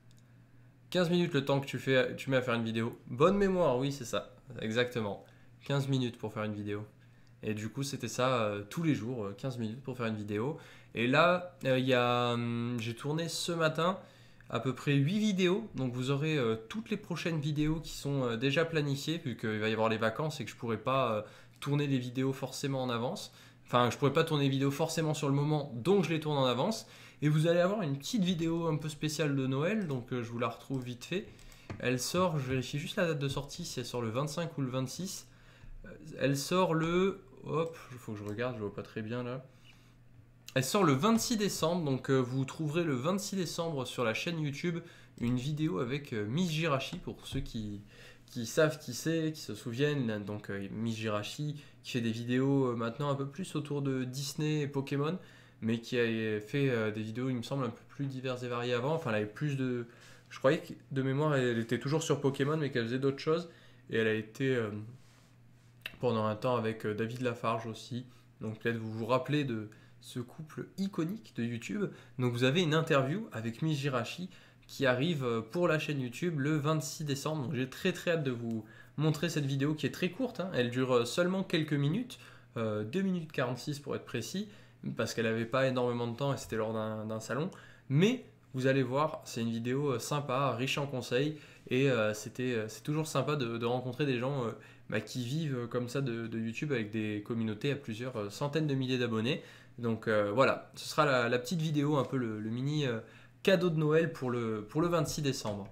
15 minutes le temps que tu, fais, tu mets à faire une vidéo. Bonne mémoire, oui, c'est ça exactement. 15 minutes pour faire une vidéo. Et du coup, c'était ça euh, tous les jours, 15 euh, minutes pour faire une vidéo. Et là, euh, hum, j'ai tourné ce matin à peu près 8 vidéos. Donc vous aurez toutes les prochaines vidéos qui sont déjà planifiées, vu qu'il va y avoir les vacances et que je pourrais pas tourner les vidéos forcément en avance. Enfin, je ne pourrais pas tourner les vidéos forcément sur le moment, donc je les tourne en avance. Et vous allez avoir une petite vidéo un peu spéciale de Noël, donc je vous la retrouve vite fait. Elle sort, je vérifie juste la date de sortie, si elle sort le 25 ou le 26. Euh, elle sort le. Hop, il faut que je regarde, je vois pas très bien là. Elle sort le 26 décembre, donc euh, vous trouverez le 26 décembre sur la chaîne YouTube une vidéo avec euh, Miss Jirachi pour ceux qui, qui savent qui c'est, qui se souviennent. Donc Miss Jirachi qui fait des vidéos maintenant un peu plus autour de Disney et Pokémon, mais qui a fait des vidéos, il me semble, un peu plus diverses et variées avant. Enfin, elle avait plus de, je croyais que de mémoire, elle était toujours sur Pokémon, mais qu'elle faisait d'autres choses. Et elle a été euh, pendant un temps avec euh, David Lafarge aussi. Donc peut-être vous vous rappelez de ce couple iconique de YouTube. Donc vous avez une interview avec Jirachi qui arrive euh, pour la chaîne YouTube le 26 décembre. Donc j'ai très très hâte de vous montrer cette vidéo qui est très courte. Hein. Elle dure seulement quelques minutes, 2 minutes 46 pour être précis, parce qu'elle n'avait pas énormément de temps et c'était lors d'un salon. Mais vous allez voir, c'est une vidéo euh, sympa, riche en conseils. Et euh, euh, c'est toujours sympa de, rencontrer des gens bah, qui vivent comme ça de, YouTube avec des communautés à plusieurs centaines de milliers d'abonnés. Donc voilà, ce sera la, petite vidéo, un peu le, mini cadeau de Noël pour le, 26 décembre.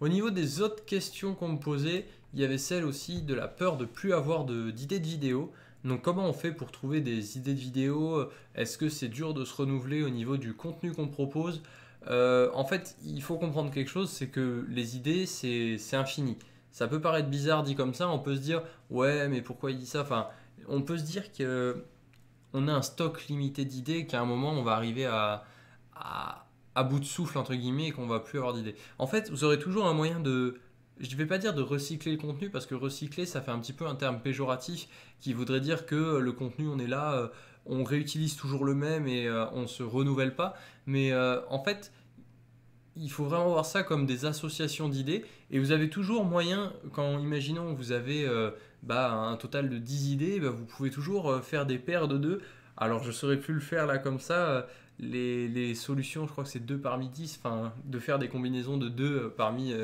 Au niveau des autres questions qu'on me posait, il y avait celle aussi de la peur de ne plus avoir d'idées de vidéos. Donc comment on fait pour trouver des idées de vidéos Est-ce que c'est dur de se renouveler au niveau du contenu qu'on propose euh, En fait, il faut comprendre quelque chose, c'est que les idées, c'est infini. Ça peut paraître bizarre dit comme ça, on peut se dire ouais mais pourquoi il dit ça Enfin, on peut se dire que on a un stock limité d'idées, qu'à un moment on va arriver à, à, bout de souffle entre guillemets et qu'on va plus avoir d'idées. En fait, vous aurez toujours un moyen de je ne vais pas dire de recycler le contenu parce que recycler, ça fait un petit peu un terme péjoratif qui voudrait dire que euh, le contenu, on est là, euh, on réutilise toujours le même et euh, on ne se renouvelle pas. Mais en fait, il faut vraiment voir ça comme des associations d'idées et vous avez toujours moyen, quand imaginons vous avez bah, un total de 10 idées, bah, vous pouvez toujours faire des paires de deux. Alors je ne saurais plus le faire là comme ça, les, solutions je crois que c'est deux parmi 10, enfin de faire des combinaisons de deux parmi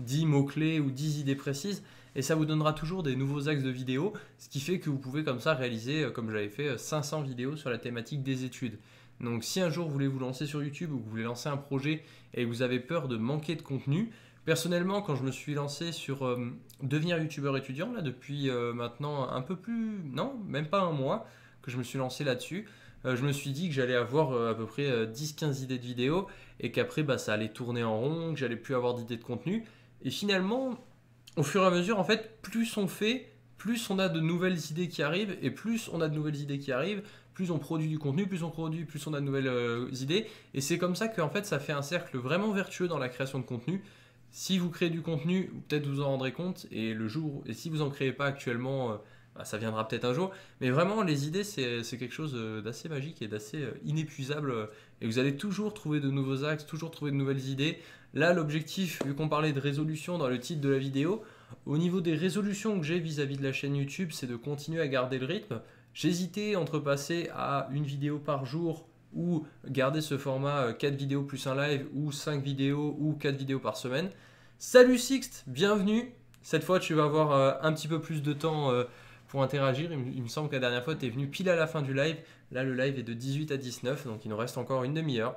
10 mots-clés ou 10 idées précises. Et ça vous donnera toujours des nouveaux axes de vidéos, ce qui fait que vous pouvez comme ça réaliser, euh, comme j'avais fait, 500 euh, vidéos sur la thématique des études. Donc si un jour vous voulez vous lancer sur YouTube ou vous voulez lancer un projet et vous avez peur de manquer de contenu, personnellement quand je me suis lancé sur euh, devenir youtubeur étudiant, là depuis maintenant un peu plus, non, même pas un mois que je me suis lancé là-dessus, je me suis dit que j'allais avoir à peu près 10-15 idées de vidéos et qu'après bah, ça allait tourner en rond, que j'allais plus avoir d'idées de contenu. Et finalement, au fur et à mesure, en fait, plus on fait, plus on a de nouvelles idées qui arrivent, et plus on a de nouvelles idées qui arrivent, plus on produit du contenu, plus on produit, plus on a de nouvelles euh, idées. Et c'est comme ça que, fait, ça fait un cercle vraiment vertueux dans la création de contenu. Si vous créez du contenu, peut-être vous en rendrez compte, et le jour, et si vous en créez pas actuellement, euh, bah, ça viendra peut-être un jour. Mais vraiment, les idées, c'est quelque chose euh, d'assez magique et d'assez inépuisable et vous allez toujours trouver de nouveaux axes, toujours trouver de nouvelles idées. Là, l'objectif, vu qu'on parlait de résolution dans le titre de la vidéo, au niveau des résolutions que j'ai vis-à-vis de la chaîne YouTube, c'est de continuer à garder le rythme. J'hésitais entre passer à une vidéo par jour ou garder ce format 4 euh, vidéos plus un live ou 5 vidéos ou 4 vidéos par semaine. Salut Sixte, bienvenue. Cette fois, tu vas avoir euh, un petit peu plus de temps euh, pour interagir. Il me semble que la dernière fois, tu es venu pile à la fin du live. Là, le live est de 18 à 19, donc il nous reste encore une demi-heure.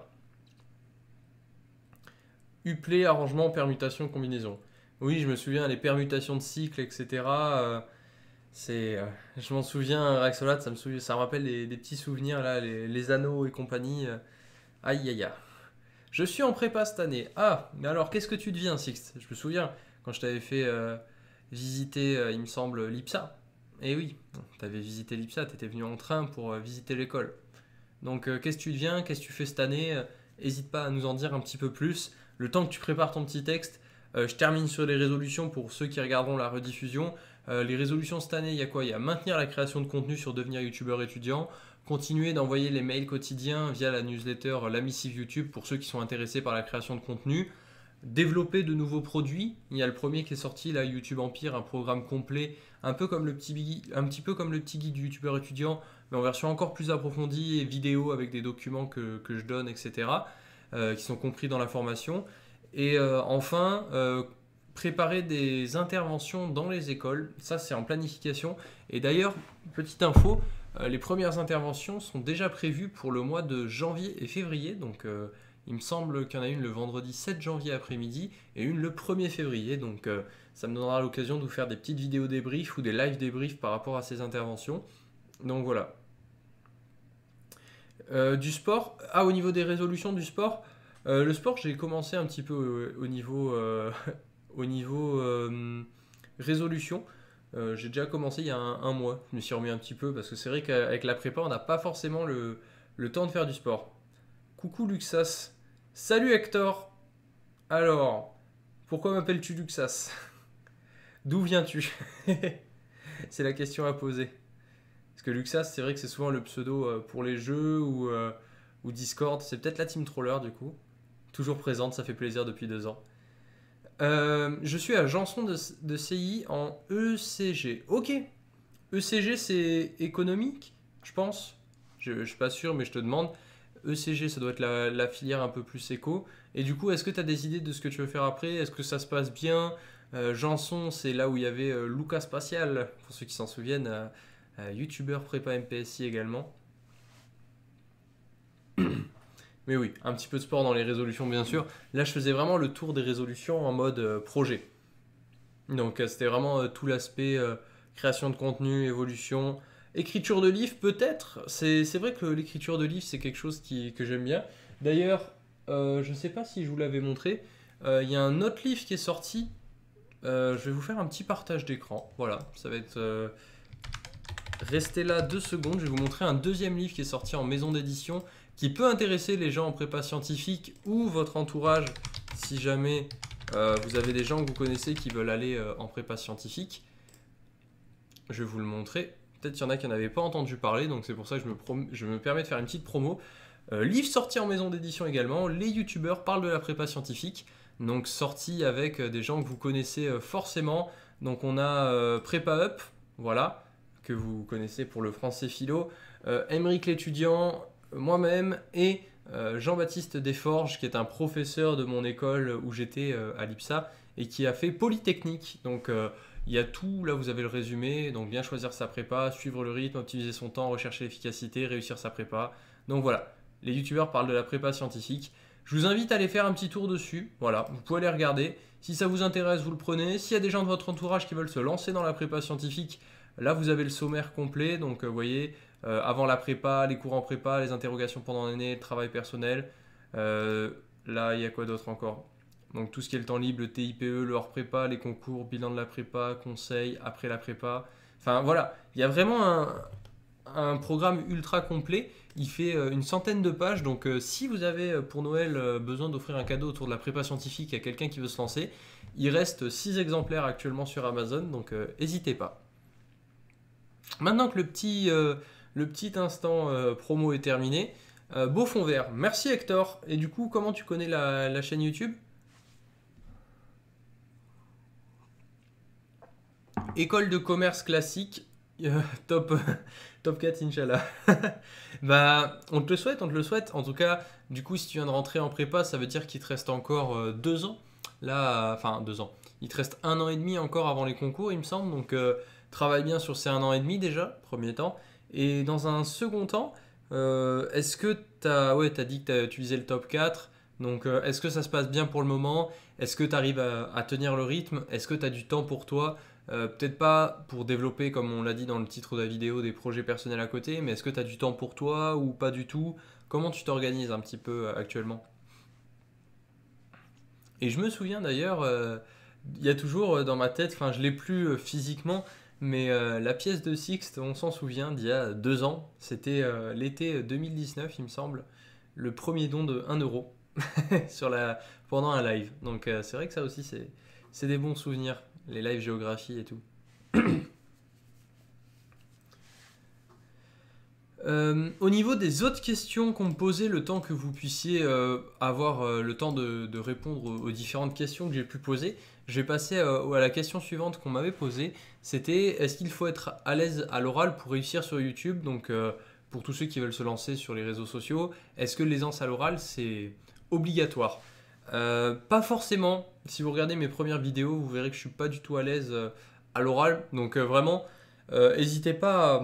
Uplé, arrangement, permutation, combinaison. Oui, je me souviens, les permutations de cycles, etc. Euh, c'est, euh, je m'en souviens, Rexolat, ça me, ça rappelle des, petits souvenirs, là, les, anneaux et compagnie. Euh. aïe, aïe, aïe. Je suis en prépa cette année. Ah, mais alors qu'est-ce que tu deviens, Sixte Je me souviens, quand je t'avais fait visiter, il me semble, l'IPSA. Eh oui, t'avais visité l'IPSA, t'étais venu en train pour euh, visiter l'école. Donc euh, qu'est-ce que tu deviens, qu'est-ce que tu fais cette année N'hésite euh, pas à nous en dire un petit peu plus. Le temps que tu prépares ton petit texte, je termine sur les résolutions pour ceux qui regarderont la rediffusion. les résolutions cette année, il y a quoi Il y a maintenir la création de contenu sur devenir youtubeur étudiant, continuer d'envoyer les mails quotidiens via la newsletter La Missive YouTube pour ceux qui sont intéressés par la création de contenu, développer de nouveaux produits. Il y a le premier qui est sorti, la YouTube Empire, un programme complet un peu comme le petit, un petit peu comme le petit guide du youtubeur étudiant, mais en version encore plus approfondie et vidéo avec des documents que, je donne, etc., euh, qui sont compris dans la formation. Et euh, enfin, euh, préparer des interventions dans les écoles, ça c'est en planification. Et d'ailleurs, petite info, les premières interventions sont déjà prévues pour le mois de janvier et février, donc il me semble qu'il y en a une le vendredi 7 janvier après-midi et une le 1er février. Donc euh, ça me donnera l'occasion de vous faire des petites vidéos débriefs ou des live débriefs par rapport à ces interventions. Donc voilà. Euh, du sport. Ah, au niveau des résolutions du sport, euh, le sport, j'ai commencé un petit peu au, niveau, au niveau, résolution. j'ai déjà commencé il y a un, mois. Je me suis remis un petit peu parce que c'est vrai qu'avec la prépa, on n'a pas forcément le, le temps de faire du sport. Coucou Luxas. Salut Hector. Alors, pourquoi m'appelles-tu Luxas D'où viens-tu C'est la question à poser. Parce que Luxas, c'est vrai que c'est souvent le pseudo euh, pour les jeux euh, ou, Discord. C'est peut-être la team troller du coup. Toujours présente, ça fait plaisir depuis deux ans. Euh, je suis à Janson de, de, CI en ECG. Ok. ECG, c'est économique, je pense. Je ne suis pas sûr, mais je te demande. ECG, ça doit être la, filière un peu plus éco. Et du coup, est-ce que tu as des idées de ce que tu veux faire après Est-ce que ça se passe bien euh, Janson, c'est là où il y avait euh, Lucas Spatial, pour ceux qui s'en souviennent, Youtuber euh, youtubeur prépa MPSI également. Mais oui, un petit peu de sport dans les résolutions, bien sûr. Là, je faisais vraiment le tour des résolutions en mode projet. Donc, c'était vraiment tout l'aspect création de contenu, évolution, Écriture de livre, peut-être. C'est vrai que l'écriture de livre, c'est quelque chose que j'aime bien. D'ailleurs, euh, je ne sais pas si je vous l'avais montré, euh, il y a un autre livre qui est sorti. Euh, je vais vous faire un petit partage d'écran. Voilà, ça va être... Restez là deux secondes, je vais vous montrer un deuxième livre qui est sorti en maison d'édition qui peut intéresser les gens en prépa scientifique ou votre entourage si jamais vous avez des gens que vous connaissez qui veulent aller en prépa scientifique. Je vais vous le montrer peut-être qu'il y en a qui n'en avaient pas entendu parler, donc c'est pour ça que je me, permets de faire une petite promo. Euh, livre sorti en maison d'édition également, les youtubeurs parlent de la prépa scientifique, donc sorti avec euh, des gens que vous connaissez euh, forcément. Donc on a Prépa Up, voilà, que vous connaissez pour le français philo, Emeric l'étudiant, moi-même et Jean-Baptiste Desforges, qui est un professeur de mon école où j'étais à l'IPSA et qui a fait Polytechnique. Donc il y a tout, là vous avez le résumé, donc bien choisir sa prépa, suivre le rythme, optimiser son temps, rechercher l'efficacité, réussir sa prépa. Donc voilà, les youtubeurs parlent de la prépa scientifique. Je vous invite à aller faire un petit tour dessus, voilà, vous pouvez aller regarder. Si ça vous intéresse, vous le prenez. S'il y a des gens de votre entourage qui veulent se lancer dans la prépa scientifique, là vous avez le sommaire complet, donc vous euh, voyez, euh, avant la prépa, les cours en prépa, les interrogations pendant l'année, le travail personnel. Euh, là, il y a quoi d'autre encore donc tout ce qui est le temps libre, le TIPE, le hors prépa, les concours, bilan de la prépa, conseil, après la prépa. Enfin voilà, il y a vraiment un, programme ultra complet. Il fait euh, une centaine de pages, donc euh, si vous avez euh, pour Noël besoin d'offrir un cadeau autour de la prépa scientifique à quelqu'un qui veut se lancer, il reste 6 exemplaires actuellement sur Amazon, donc n'hésitez pas. Maintenant que le petit, le petit instant promo est terminé, beau fond vert, merci Hector. Et du coup, comment tu connais la chaîne YouTube École de commerce classique, euh, top, top 4, Inch'Allah. bah, on te le souhaite, on te le souhaite. En tout cas, du coup, si tu viens de rentrer en prépa, ça veut dire qu'il te reste encore euh, deux ans. Là, enfin, deux ans. Il te reste un an et demi encore avant les concours, il me semble. Donc, euh, travaille bien sur ces un an et demi déjà, premier temps. Et dans un second temps, est-ce que tu as, ouais, dit que tu utilisé le top 4 donc, est-ce que ça se passe bien pour le moment Est-ce que tu arrives à, à, tenir le rythme Est-ce que tu as du temps pour toi euh, peut-être pas pour développer, comme on l'a dit dans le titre de la vidéo, des projets personnels à côté, mais est-ce que tu as du temps pour toi ou pas du tout Comment tu t'organises un petit peu euh, actuellement Et je me souviens d'ailleurs, euh, il y a toujours dans ma tête, enfin je l'ai plus physiquement, mais la pièce de Sixte, on s'en souvient d'il y a deux ans, c'était l'été 2019 il me semble, le premier don de 1 euro sur la, pendant un live. Donc c'est vrai que ça aussi, c'est des bons souvenirs les lives géographie et tout. Euh, au niveau des autres questions qu'on me posait, le temps que vous puissiez euh, avoir euh, le temps de, répondre aux, aux, différentes questions que j'ai pu poser, je vais passer à la question suivante qu'on m'avait posée. C'était est-ce qu'il faut être à l'aise à l'oral pour réussir sur YouTube Donc pour tous ceux qui veulent se lancer sur les réseaux sociaux, est-ce que l'aisance à l'oral c'est obligatoire euh, pas forcément. Si vous regardez mes premières vidéos, vous verrez que je suis pas du tout à l'aise euh, à l'oral. Donc euh, vraiment, n'hésitez pas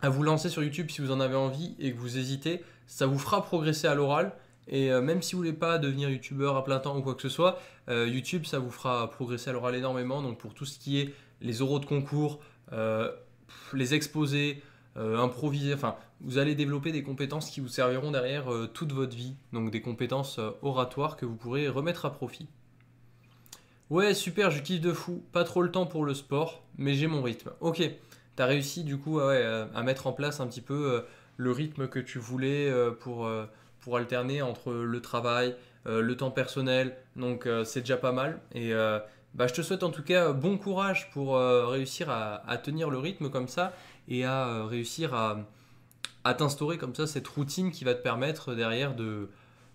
à, vous lancer sur YouTube si vous en avez envie et que vous hésitez. Ça vous fera progresser à l'oral. Et même si vous voulez pas devenir youtubeur à plein temps ou quoi que ce soit, YouTube, ça vous fera progresser à l'oral énormément. Donc pour tout ce qui est les oraux de concours, les exposés, euh, improviser, enfin, vous allez développer des compétences qui vous serviront derrière euh, toute votre vie, donc des compétences euh, oratoires que vous pourrez remettre à profit. Ouais, super, je kiffe de fou, pas trop le temps pour le sport, mais j'ai mon rythme. Ok, tu as réussi du coup à mettre en place un petit peu le rythme que tu voulais pour, alterner entre le travail, le temps personnel, donc c'est déjà pas mal. Et bah, je te souhaite en tout cas bon courage pour réussir à tenir le rythme comme ça et à euh, réussir à, t'instaurer comme ça cette routine qui va te permettre derrière de,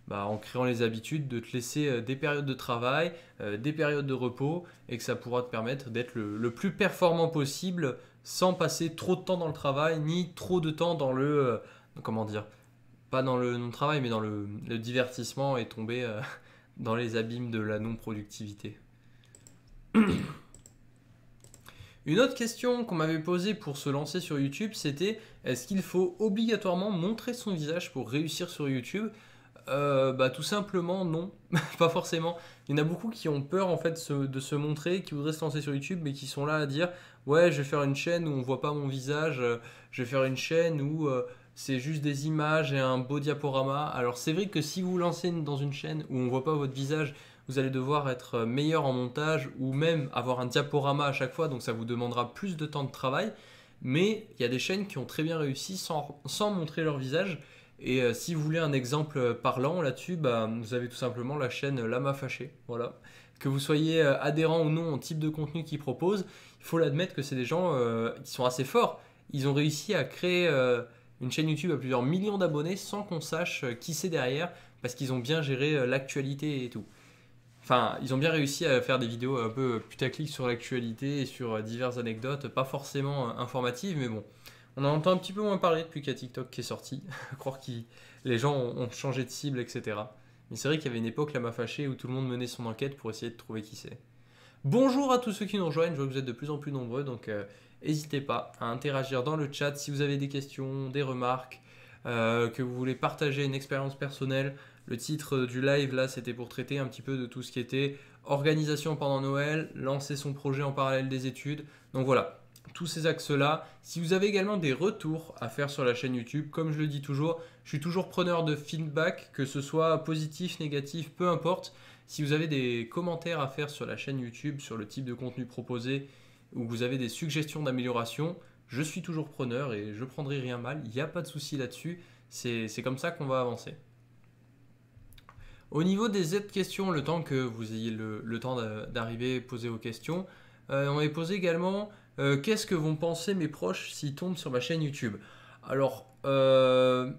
bah, en créant les habitudes, de te laisser euh, des périodes de travail, euh, des périodes de repos, et que ça pourra te permettre d'être le, plus performant possible sans passer trop de temps dans le travail, ni trop de temps dans le... comment dire Pas dans le non-travail, mais dans le, divertissement et tomber dans les abîmes de la non-productivité. Une autre question qu'on m'avait posée pour se lancer sur YouTube, c'était est-ce qu'il faut obligatoirement montrer son visage pour réussir sur YouTube euh, bah, tout simplement non, pas forcément. Il y en a beaucoup qui ont peur en fait de se montrer, qui voudraient se lancer sur YouTube, mais qui sont là à dire ouais je vais faire une chaîne où on voit pas mon visage, euh, je vais faire une chaîne où euh, c'est juste des images et un beau diaporama. Alors c'est vrai que si vous vous lancez dans une chaîne où on voit pas votre visage vous allez devoir être euh, meilleur en montage ou même avoir un diaporama à chaque fois, donc ça vous demandera plus de temps de travail. Mais il y a des chaînes qui ont très bien réussi sans, montrer leur visage. Et euh, si vous voulez un exemple parlant là-dessus, bah, vous avez tout simplement la chaîne Lama Fâché. Voilà. Que vous soyez euh, adhérent ou non au type de contenu qu'ils proposent, il faut l'admettre que c'est des gens qui sont assez forts. Ils ont réussi à créer une chaîne YouTube à plusieurs millions d'abonnés sans qu'on sache qui c'est derrière, parce qu'ils ont bien géré l'actualité et tout. Enfin, ils ont bien réussi à faire des vidéos un peu putaclic sur l'actualité et sur euh, diverses anecdotes, pas forcément euh, informatives, mais bon. On en entend un petit peu moins parler depuis qu'il y TikTok qui est sorti. Croire que les gens ont changé de cible, etc. Mais c'est vrai qu'il y avait une époque, là, m'a fâchée, où tout le monde menait son enquête pour essayer de trouver qui c'est. Bonjour à tous ceux qui nous rejoignent, je vois que vous êtes de plus en plus nombreux, donc euh, n'hésitez pas à interagir dans le chat si vous avez des questions, des remarques, que vous voulez partager une expérience personnelle. Le titre du live, là, c'était pour traiter un petit peu de tout ce qui était organisation pendant Noël, lancer son projet en parallèle des études. Donc voilà, tous ces axes-là. Si vous avez également des retours à faire sur la chaîne YouTube, comme je le dis toujours, je suis toujours preneur de feedback, que ce soit positif, négatif, peu importe. Si vous avez des commentaires à faire sur la chaîne YouTube, sur le type de contenu proposé, ou vous avez des suggestions d'amélioration, je suis toujours preneur et je prendrai rien mal, il n'y a pas de souci là-dessus, c'est comme ça qu'on va avancer. Au niveau des Z questions, le temps que vous ayez le, temps d'arriver, poser vos questions, euh, on est posé également euh, qu'est-ce que vont penser mes proches s'ils tombent sur ma chaîne YouTube Alors, euh,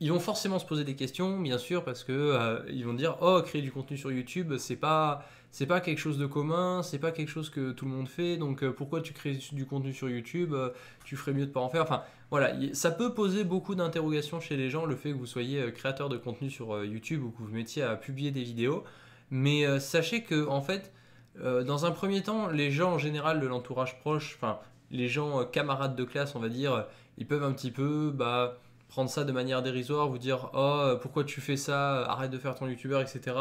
ils vont forcément se poser des questions, bien sûr, parce que ils vont dire oh créer du contenu sur YouTube, c'est pas c'est pas quelque chose de commun, c'est pas quelque chose que tout le monde fait. Donc euh, pourquoi tu crées du contenu sur YouTube euh, Tu ferais mieux de pas en faire. Enfin voilà, ça peut poser beaucoup d'interrogations chez les gens le fait que vous soyez euh, créateur de contenu sur YouTube ou que vous mettiez à publier des vidéos. Mais sachez que en fait, dans un premier temps, les gens en général de l'entourage proche, enfin les gens camarades de classe, on va dire, ils peuvent un petit peu bah prendre ça de manière dérisoire, vous dire oh pourquoi tu fais ça, arrête de faire ton youtubeur, etc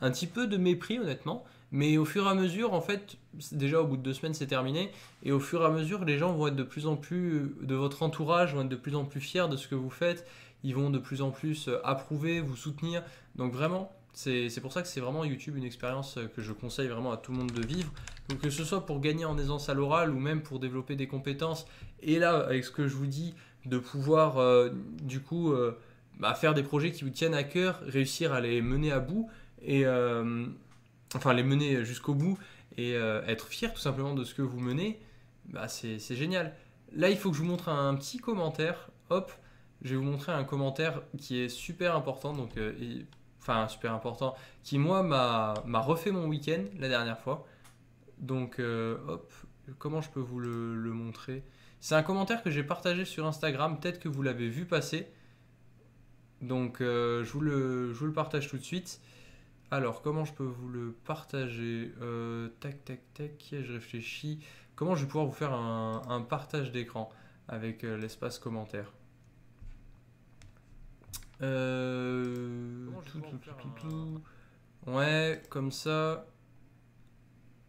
un petit peu de mépris honnêtement. Mais au fur et à mesure, en fait, déjà au bout de deux semaines, c'est terminé. Et au fur et à mesure, les gens vont être de plus en plus, euh, de votre entourage, vont être de plus en plus fiers de ce que vous faites. Ils vont de plus en plus euh, approuver, vous soutenir. Donc vraiment, c'est pour ça que c'est vraiment YouTube une expérience euh, que je conseille vraiment à tout le monde de vivre. que ce soit pour gagner en aisance à l'oral ou même pour développer des compétences. Et là, avec ce que je vous dis, de pouvoir du coup bah, faire des projets qui vous tiennent à cœur, réussir à les mener à bout et euh, enfin les mener jusqu'au bout et euh, être fier tout simplement de ce que vous menez, bah, c'est génial. Là, il faut que je vous montre un petit commentaire. Hop, je vais vous montrer un commentaire qui est super important, donc, euh, enfin super important, qui moi m'a refait mon week-end la dernière fois. Donc, hop, comment je peux vous le, montrer C'est un commentaire que j'ai partagé sur Instagram, peut-être que vous l'avez vu passer. Donc, je, vous le, je vous le partage tout de suite. Alors, comment je peux vous le partager euh, Tac, tac, tac, je réfléchis. Comment je vais pouvoir vous faire un, partage d'écran avec euh, l'espace commentaire euh, Ouais, comme ça.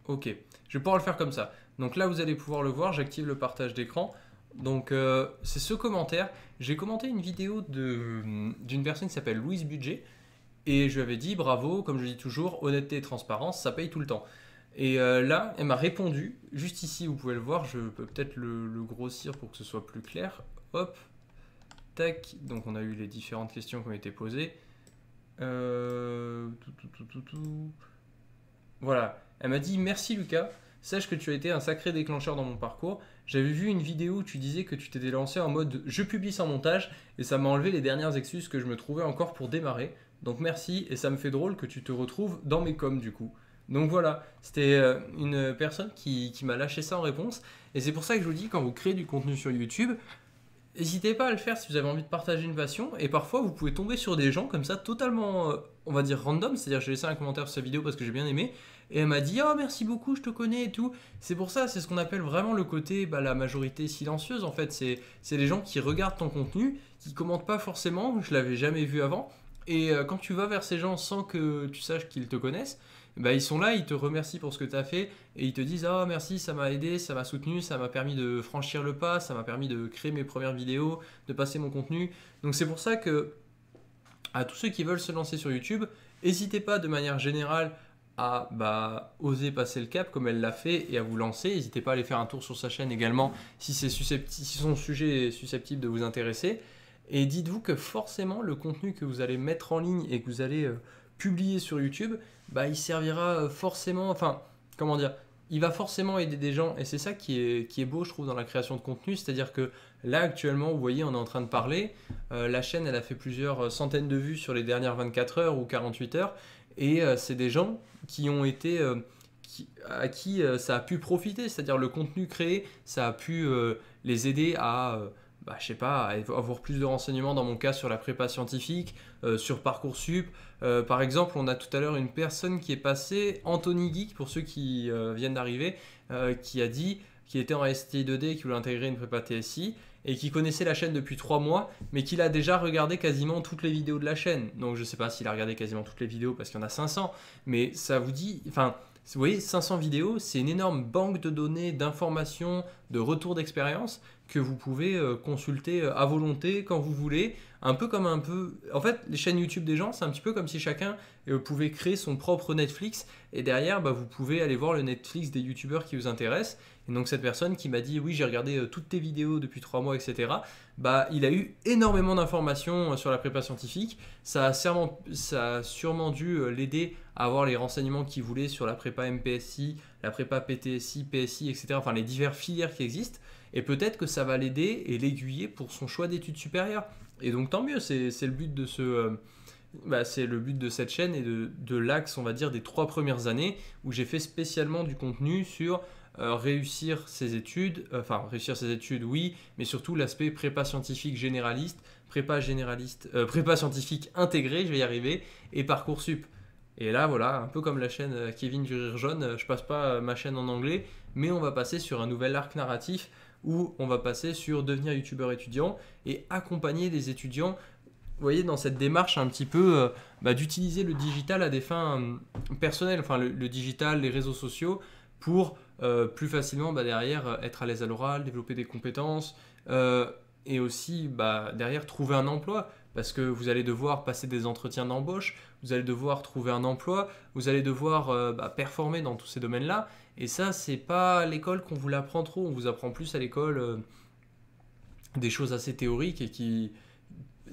Ok, je vais pouvoir le faire comme ça. Donc là, vous allez pouvoir le voir, j'active le partage d'écran. Donc euh, c'est ce commentaire. J'ai commenté une vidéo d'une personne qui s'appelle Louise Budget. Et je lui avais dit, bravo, comme je dis toujours, honnêteté et transparence, ça paye tout le temps. Et euh, là, elle m'a répondu, juste ici, vous pouvez le voir, je peux peut-être le, grossir pour que ce soit plus clair. Hop, tac, donc on a eu les différentes questions qui ont été posées. Euh, voilà, elle m'a dit, merci Lucas, sache que tu as été un sacré déclencheur dans mon parcours. J'avais vu une vidéo où tu disais que tu t'étais lancé en mode je publie sans montage et ça m'a enlevé les dernières excuses que je me trouvais encore pour démarrer. Donc merci, et ça me fait drôle que tu te retrouves dans mes coms du coup. Donc voilà, c'était euh, une personne qui, qui m'a lâché ça en réponse. Et c'est pour ça que je vous dis, quand vous créez du contenu sur YouTube, n'hésitez pas à le faire si vous avez envie de partager une passion. Et parfois, vous pouvez tomber sur des gens comme ça, totalement, euh, on va dire, random. C'est-à-dire, j'ai laissé un commentaire sur sa vidéo parce que j'ai bien aimé. Et elle m'a dit, oh merci beaucoup, je te connais et tout. C'est pour ça, c'est ce qu'on appelle vraiment le côté, bah, la majorité silencieuse en fait. C'est les gens qui regardent ton contenu, qui commentent pas forcément, je l'avais jamais vu avant et euh, quand tu vas vers ces gens sans que tu saches qu'ils te connaissent, bah, ils sont là, ils te remercient pour ce que tu as fait et ils te disent Ah, merci, ça m'a aidé, ça m'a soutenu, ça m'a permis de franchir le pas, ça m'a permis de créer mes premières vidéos, de passer mon contenu. Donc, c'est pour ça que à tous ceux qui veulent se lancer sur YouTube, n'hésitez pas de manière générale à bah, oser passer le cap comme elle l'a fait et à vous lancer. N'hésitez pas à aller faire un tour sur sa chaîne également si, si son sujet est susceptible de vous intéresser. Et dites-vous que forcément, le contenu que vous allez mettre en ligne et que vous allez euh, publier sur YouTube, bah, il servira euh, forcément, enfin, comment dire, il va forcément aider des gens. Et c'est ça qui est, qui est beau, je trouve, dans la création de contenu. C'est-à-dire que là, actuellement, vous voyez, on est en train de parler. Euh, la chaîne, elle a fait plusieurs centaines de vues sur les dernières 24 heures ou 48 heures. Et c'est des gens qui ont été... à qui ça a pu profiter, c'est-à-dire le contenu créé, ça a pu les aider à, bah, je sais pas, avoir plus de renseignements dans mon cas sur la prépa scientifique, euh, sur Parcoursup. Euh, par exemple, on a tout à l'heure une personne qui est passée, Anthony Geek, pour ceux qui euh, viennent d'arriver, qui a dit qu'il était en STI2D qui voulait intégrer une prépa TSI et qui connaissait la chaîne depuis trois mois, mais qu'il a déjà regardé quasiment toutes les vidéos de la chaîne. Donc je ne sais pas s'il a regardé quasiment toutes les vidéos parce qu'il y en a 500, mais ça vous dit, enfin, vous voyez, 500 vidéos, c'est une énorme banque de données, d'informations, de retours d'expérience que vous pouvez euh, consulter euh, à volonté quand vous voulez, un peu comme un peu... En fait, les chaînes YouTube des gens, c'est un petit peu comme si chacun euh, pouvait créer son propre Netflix, et derrière, bah, vous pouvez aller voir le Netflix des YouTubeurs qui vous intéressent. Et donc cette personne qui m'a dit, oui, j'ai regardé toutes tes vidéos depuis trois mois, etc., bah, il a eu énormément d'informations sur la prépa scientifique, ça a sûrement, ça a sûrement dû l'aider à avoir les renseignements qu'il voulait sur la prépa MPSI, la prépa PTSI, PSI, etc., enfin les diverses filières qui existent. Et peut-être que ça va l'aider et l'aiguiller pour son choix d'études supérieures. Et donc tant mieux, c'est le but de ce... Euh, bah, c'est le but de cette chaîne et de, l'axe, on va dire, des trois premières années où j'ai fait spécialement du contenu sur euh, réussir ses études, euh, enfin réussir ses études, oui, mais surtout l'aspect prépa scientifique généraliste, prépa généraliste, prépa scientifique intégré je vais y arriver, et parcours sup. Et là, voilà, un peu comme la chaîne Kevin du Rire Jaune, je passe pas ma chaîne en anglais, mais on va passer sur un nouvel arc narratif où on va passer sur devenir youtubeur étudiant et accompagner des étudiants voyez, dans cette démarche un petit peu euh, bah, d'utiliser le digital à des fins euh, personnelles, enfin le, digital, les réseaux sociaux, pour euh, plus facilement bah, derrière être à l'aise à l'oral, développer des compétences et aussi bah, derrière trouver un emploi parce que vous allez devoir passer des entretiens d'embauche, vous allez devoir trouver un emploi, vous allez devoir euh, bah, performer dans tous ces domaines-là. Et ça, c'est pas l'école qu'on vous l'apprend trop. On vous apprend plus à l'école euh, des choses assez théoriques et qui.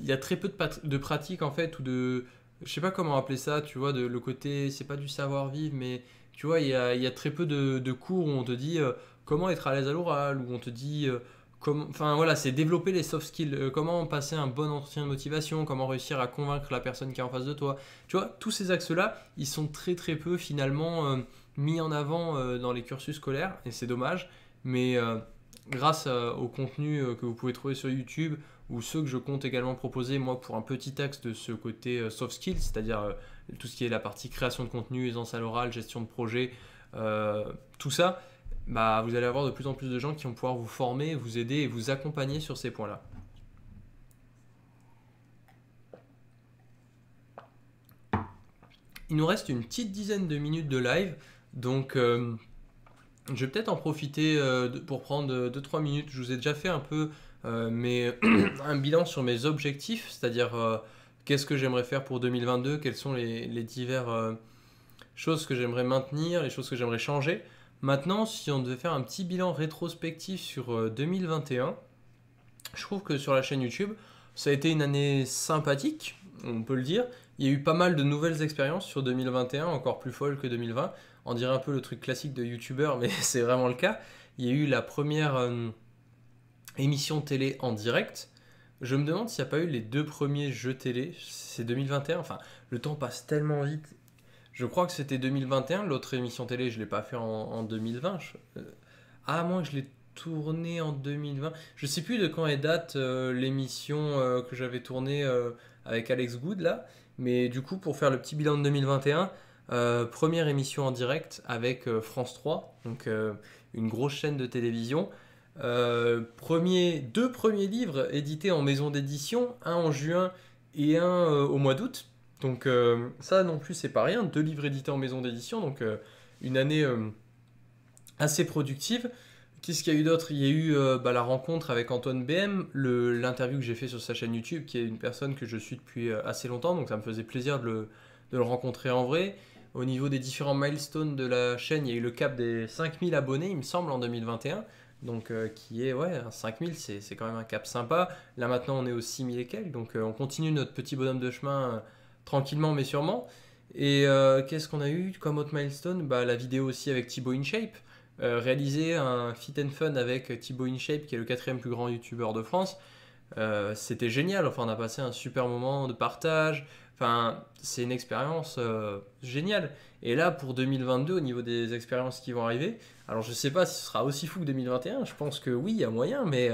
Il y a très peu de, de pratique en fait, ou de. Je sais pas comment appeler ça, tu vois, le côté. C'est pas du savoir-vivre, mais tu vois, il y a, très peu de, cours où on te dit euh, comment être à l'aise à l'oral, où on te dit enfin voilà, c'est développer les soft skills, euh, comment passer un bon entretien de motivation, comment réussir à convaincre la personne qui est en face de toi. Tu vois, tous ces axes-là, ils sont très très peu finalement euh, mis en avant euh, dans les cursus scolaires, et c'est dommage, mais grâce au contenu que vous pouvez trouver sur YouTube, ou ceux que je compte également proposer, moi, pour un petit axe de ce côté soft skills, c'est-à-dire tout ce qui est la partie création de contenu, aisance à l'oral, gestion de projet, tout ça, bah, vous allez avoir de plus en plus de gens qui vont pouvoir vous former, vous aider et vous accompagner sur ces points-là. Il nous reste une petite dizaine de minutes de live, donc euh, je vais peut-être en profiter euh, pour prendre 2-3 minutes. Je vous ai déjà fait un peu euh, un bilan sur mes objectifs, c'est-à-dire qu'est-ce que j'aimerais faire pour 2022, quelles sont les, les diverses choses que j'aimerais maintenir, les choses que j'aimerais changer. Maintenant, si on devait faire un petit bilan rétrospectif sur 2021, euh, je trouve que sur la chaîne YouTube, ça a été une année sympathique, on peut le dire. Il y a eu pas mal de nouvelles expériences sur 2021, encore plus folles que 2020. On dirait un peu le truc classique de YouTubeur, mais c'est vraiment le cas. Il y a eu la première euh, émission télé en direct. Je me demande s'il n'y a pas eu les deux premiers jeux télé. C'est 2021. Enfin, le temps passe tellement vite je crois que c'était 2021. L'autre émission télé, je l'ai pas fait en, 2020. À euh, Ah, moi, je l'ai tourné en 2020. Je sais plus de quand est date euh, l'émission euh, que j'avais tournée avec Alex Good là. Mais du coup, pour faire le petit bilan de 2021, première émission en direct avec France 3, donc une grosse chaîne de télévision. premier, deux premiers livres édités en maison d'édition, un en juin et un au mois d'août. Donc euh, ça non plus c'est pas rien, deux livres édités en maison d'édition, donc euh, une année euh, assez productive. Qu'est-ce qu'il y a eu d'autre Il y a eu, bah, la rencontre avec Antoine BM, l'interview que j'ai fait sur sa chaîne YouTube, qui est une personne que je suis depuis assez longtemps, donc ça me faisait plaisir de le, de le, rencontrer en vrai. Au niveau des différents milestones de la chaîne, il y a eu le cap des 5000 abonnés, il me semble, en 2021. Donc qui est, ouais, 5000, c'est quand même un cap sympa. Là maintenant, on est aux 6000 et quelques, donc on continue notre petit bonhomme de chemin tranquillement mais sûrement. Et euh, qu'est-ce qu'on a eu comme autre milestone bah, La vidéo aussi avec Thibaut InShape. Euh, réaliser un fit and fun avec Thibaut InShape, qui est le quatrième plus grand youtubeur de France. Euh, c'était génial, enfin on a passé un super moment de partage, enfin c'est une expérience géniale. Et là pour 2022 au niveau des expériences qui vont arriver, alors je sais pas si ce sera aussi fou que 2021, je pense que oui, il y a moyen, mais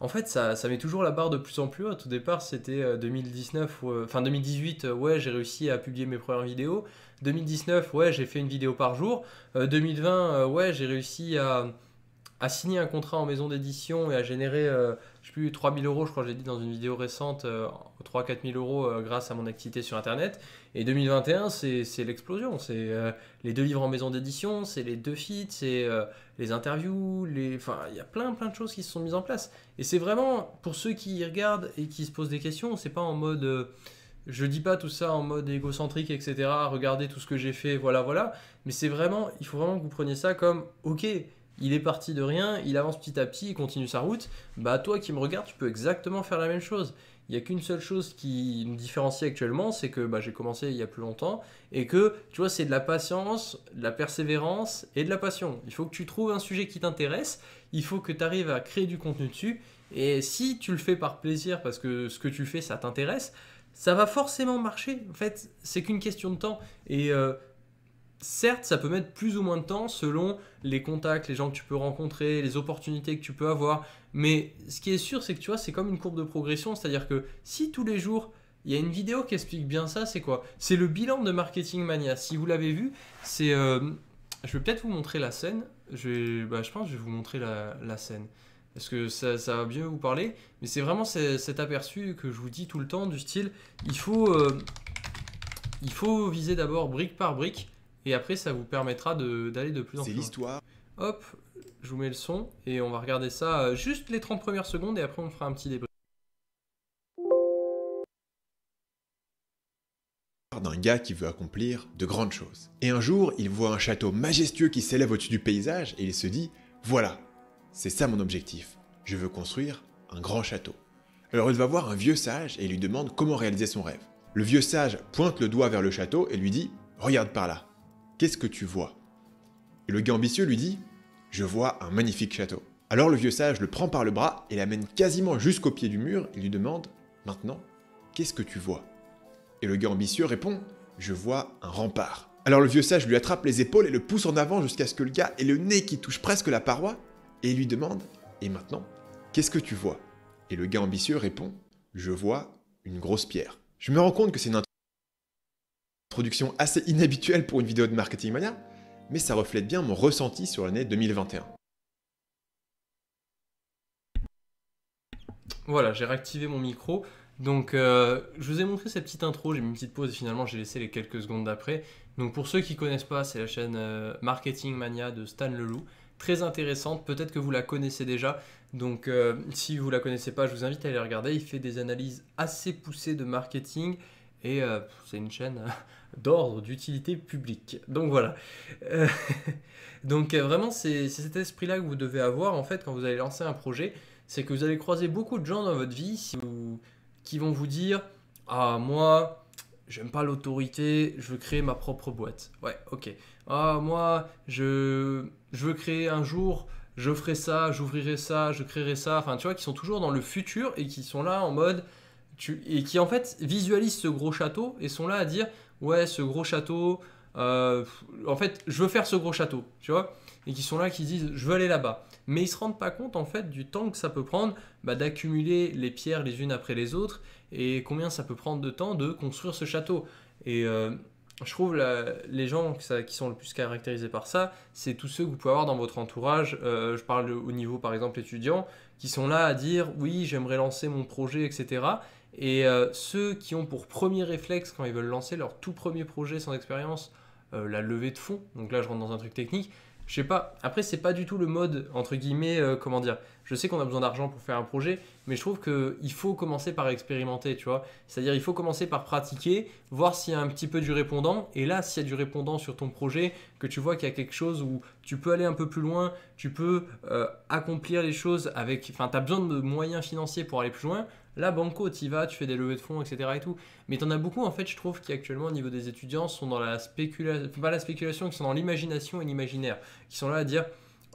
en fait, ça, ça met toujours la barre de plus en plus haute. Au départ, c'était 2019, euh, 2018, euh, euh, ouais, j'ai réussi à publier mes premières vidéos. 2019, ouais, j'ai fait une vidéo par jour. 2020, ouais, j'ai réussi à, signer un contrat en maison d'édition et à générer, je sais plus, 3000 euros, je crois que j'ai dit dans une vidéo récente, 3-4 000 euros grâce à mon activité sur Internet. Et 2021, c'est l'explosion. C'est euh, les deux livres en maison d'édition, c'est les deux feats, c'est euh, les interviews, enfin, il y a plein, plein de choses qui se sont mises en place. Et c'est vraiment, pour ceux qui y regardent et qui se posent des questions, c'est pas en mode. Euh, je dis pas tout ça en mode égocentrique, etc. Regardez tout ce que j'ai fait, voilà, voilà. Mais c'est vraiment, il faut vraiment que vous preniez ça comme, ok, il est parti de rien, il avance petit à petit, il continue sa route. Bah toi qui me regardes, tu peux exactement faire la même chose. Il n'y a qu'une seule chose qui me différencie actuellement, c'est que bah, j'ai commencé il y a plus longtemps et que, tu vois, c'est de la patience, de la persévérance et de la passion. Il faut que tu trouves un sujet qui t'intéresse, il faut que tu arrives à créer du contenu dessus et si tu le fais par plaisir parce que ce que tu fais, ça t'intéresse, ça va forcément marcher. En fait, c'est qu'une question de temps. Et euh, Certes, ça peut mettre plus ou moins de temps selon les contacts, les gens que tu peux rencontrer, les opportunités que tu peux avoir. Mais ce qui est sûr, c'est que tu vois, c'est comme une courbe de progression. C'est-à-dire que si tous les jours, il y a une vidéo qui explique bien ça, c'est quoi C'est le bilan de Marketing Mania. Si vous l'avez vu, c'est. Euh, je vais peut-être vous montrer la scène. Je, bah, pense que je vais vous montrer la, scène. Parce que ça, va bien vous parler. Mais c'est vraiment cet aperçu que je vous dis tout le temps du style il faut, euh, il faut viser d'abord brique par brique. Et après, ça vous permettra d'aller de, plus en plus. C'est l'histoire. Hop, je vous mets le son et on va regarder ça euh, juste les 30 premières secondes et après on fera un petit débrief. d'un gars qui veut accomplir de grandes choses. Et un jour, il voit un château majestueux qui s'élève au-dessus du paysage et il se dit Voilà, c'est ça mon objectif. Je veux construire un grand château. Alors il va voir un vieux sage et lui demande comment réaliser son rêve. Le vieux sage pointe le doigt vers le château et lui dit Regarde par là. Qu'est-ce que tu vois Et le gars ambitieux lui dit Je vois un magnifique château. Alors le vieux sage le prend par le bras et l'amène quasiment jusqu'au pied du mur et lui demande Maintenant, qu'est-ce que tu vois Et le gars ambitieux répond Je vois un rempart. Alors le vieux sage lui attrape les épaules et le pousse en avant jusqu'à ce que le gars ait le nez qui touche presque la paroi et lui demande Et maintenant, qu'est-ce que tu vois Et le gars ambitieux répond Je vois une grosse pierre. Je me rends compte que c'est une Production assez inhabituelle pour une vidéo de Marketing Mania, mais ça reflète bien mon ressenti sur l'année 2021. Voilà, j'ai réactivé mon micro. Donc, euh, je vous ai montré cette petite intro, j'ai mis une petite pause et finalement j'ai laissé les quelques secondes d'après. Donc, pour ceux qui connaissent pas, c'est la chaîne euh, Marketing Mania de Stan Leloup. Très intéressante, peut-être que vous la connaissez déjà. Donc, euh, si vous la connaissez pas, je vous invite à aller regarder. Il fait des analyses assez poussées de marketing et c'est une chaîne d'ordre d'utilité publique. Donc voilà. Euh, donc euh, vraiment, c'est cet esprit-là que vous devez avoir en fait quand vous allez lancer un projet. C'est que vous allez croiser beaucoup de gens dans votre vie qui vont vous dire Ah, moi, j'aime pas l'autorité, je veux créer ma propre boîte. Ouais, ok. Ah, moi, je, veux créer un jour, je ferai ça, j'ouvrirai ça, je créerai ça. Enfin, tu vois, qui sont toujours dans le futur et qui sont là en mode. et qui en fait visualisent ce gros château et sont là à dire ouais, ce gros château, euh, en fait, je veux faire ce gros château, tu vois, et qui sont là, qui disent, je veux aller là-bas. Mais ils se rendent pas compte, en fait, du temps que ça peut prendre bah, d'accumuler les pierres les unes après les autres, et combien ça peut prendre de temps de construire ce château. Et euh, je trouve les gens qui sont le plus caractérisés par ça, c'est tous ceux que vous pouvez avoir dans votre entourage. Euh, je parle au niveau, par exemple, étudiant, qui sont là à dire, oui, j'aimerais lancer mon projet, etc. Et euh, ceux qui ont pour premier réflexe quand ils veulent lancer leur tout premier projet sans expérience, euh, la levée de fonds, donc là je rentre dans un truc technique, je sais pas, après c'est pas du tout le mode, entre guillemets, euh, comment dire, je sais qu'on a besoin d'argent pour faire un projet, mais je trouve qu'il faut commencer par expérimenter, tu vois, c'est-à-dire il faut commencer par pratiquer, voir s'il y a un petit peu du répondant, et là s'il y a du répondant sur ton projet, que tu vois qu'il y a quelque chose où tu peux aller un peu plus loin, tu peux accomplir les choses avec, enfin as besoin de moyens financiers pour aller plus loin, Là, Banco, tu vas, tu fais des levées de fonds, etc. Et tout. Mais t'en as beaucoup, en fait, je trouve, qui actuellement, au niveau des étudiants, sont dans la spéculation, pas la spéculation, qui sont dans l'imagination et l'imaginaire, qui sont là à dire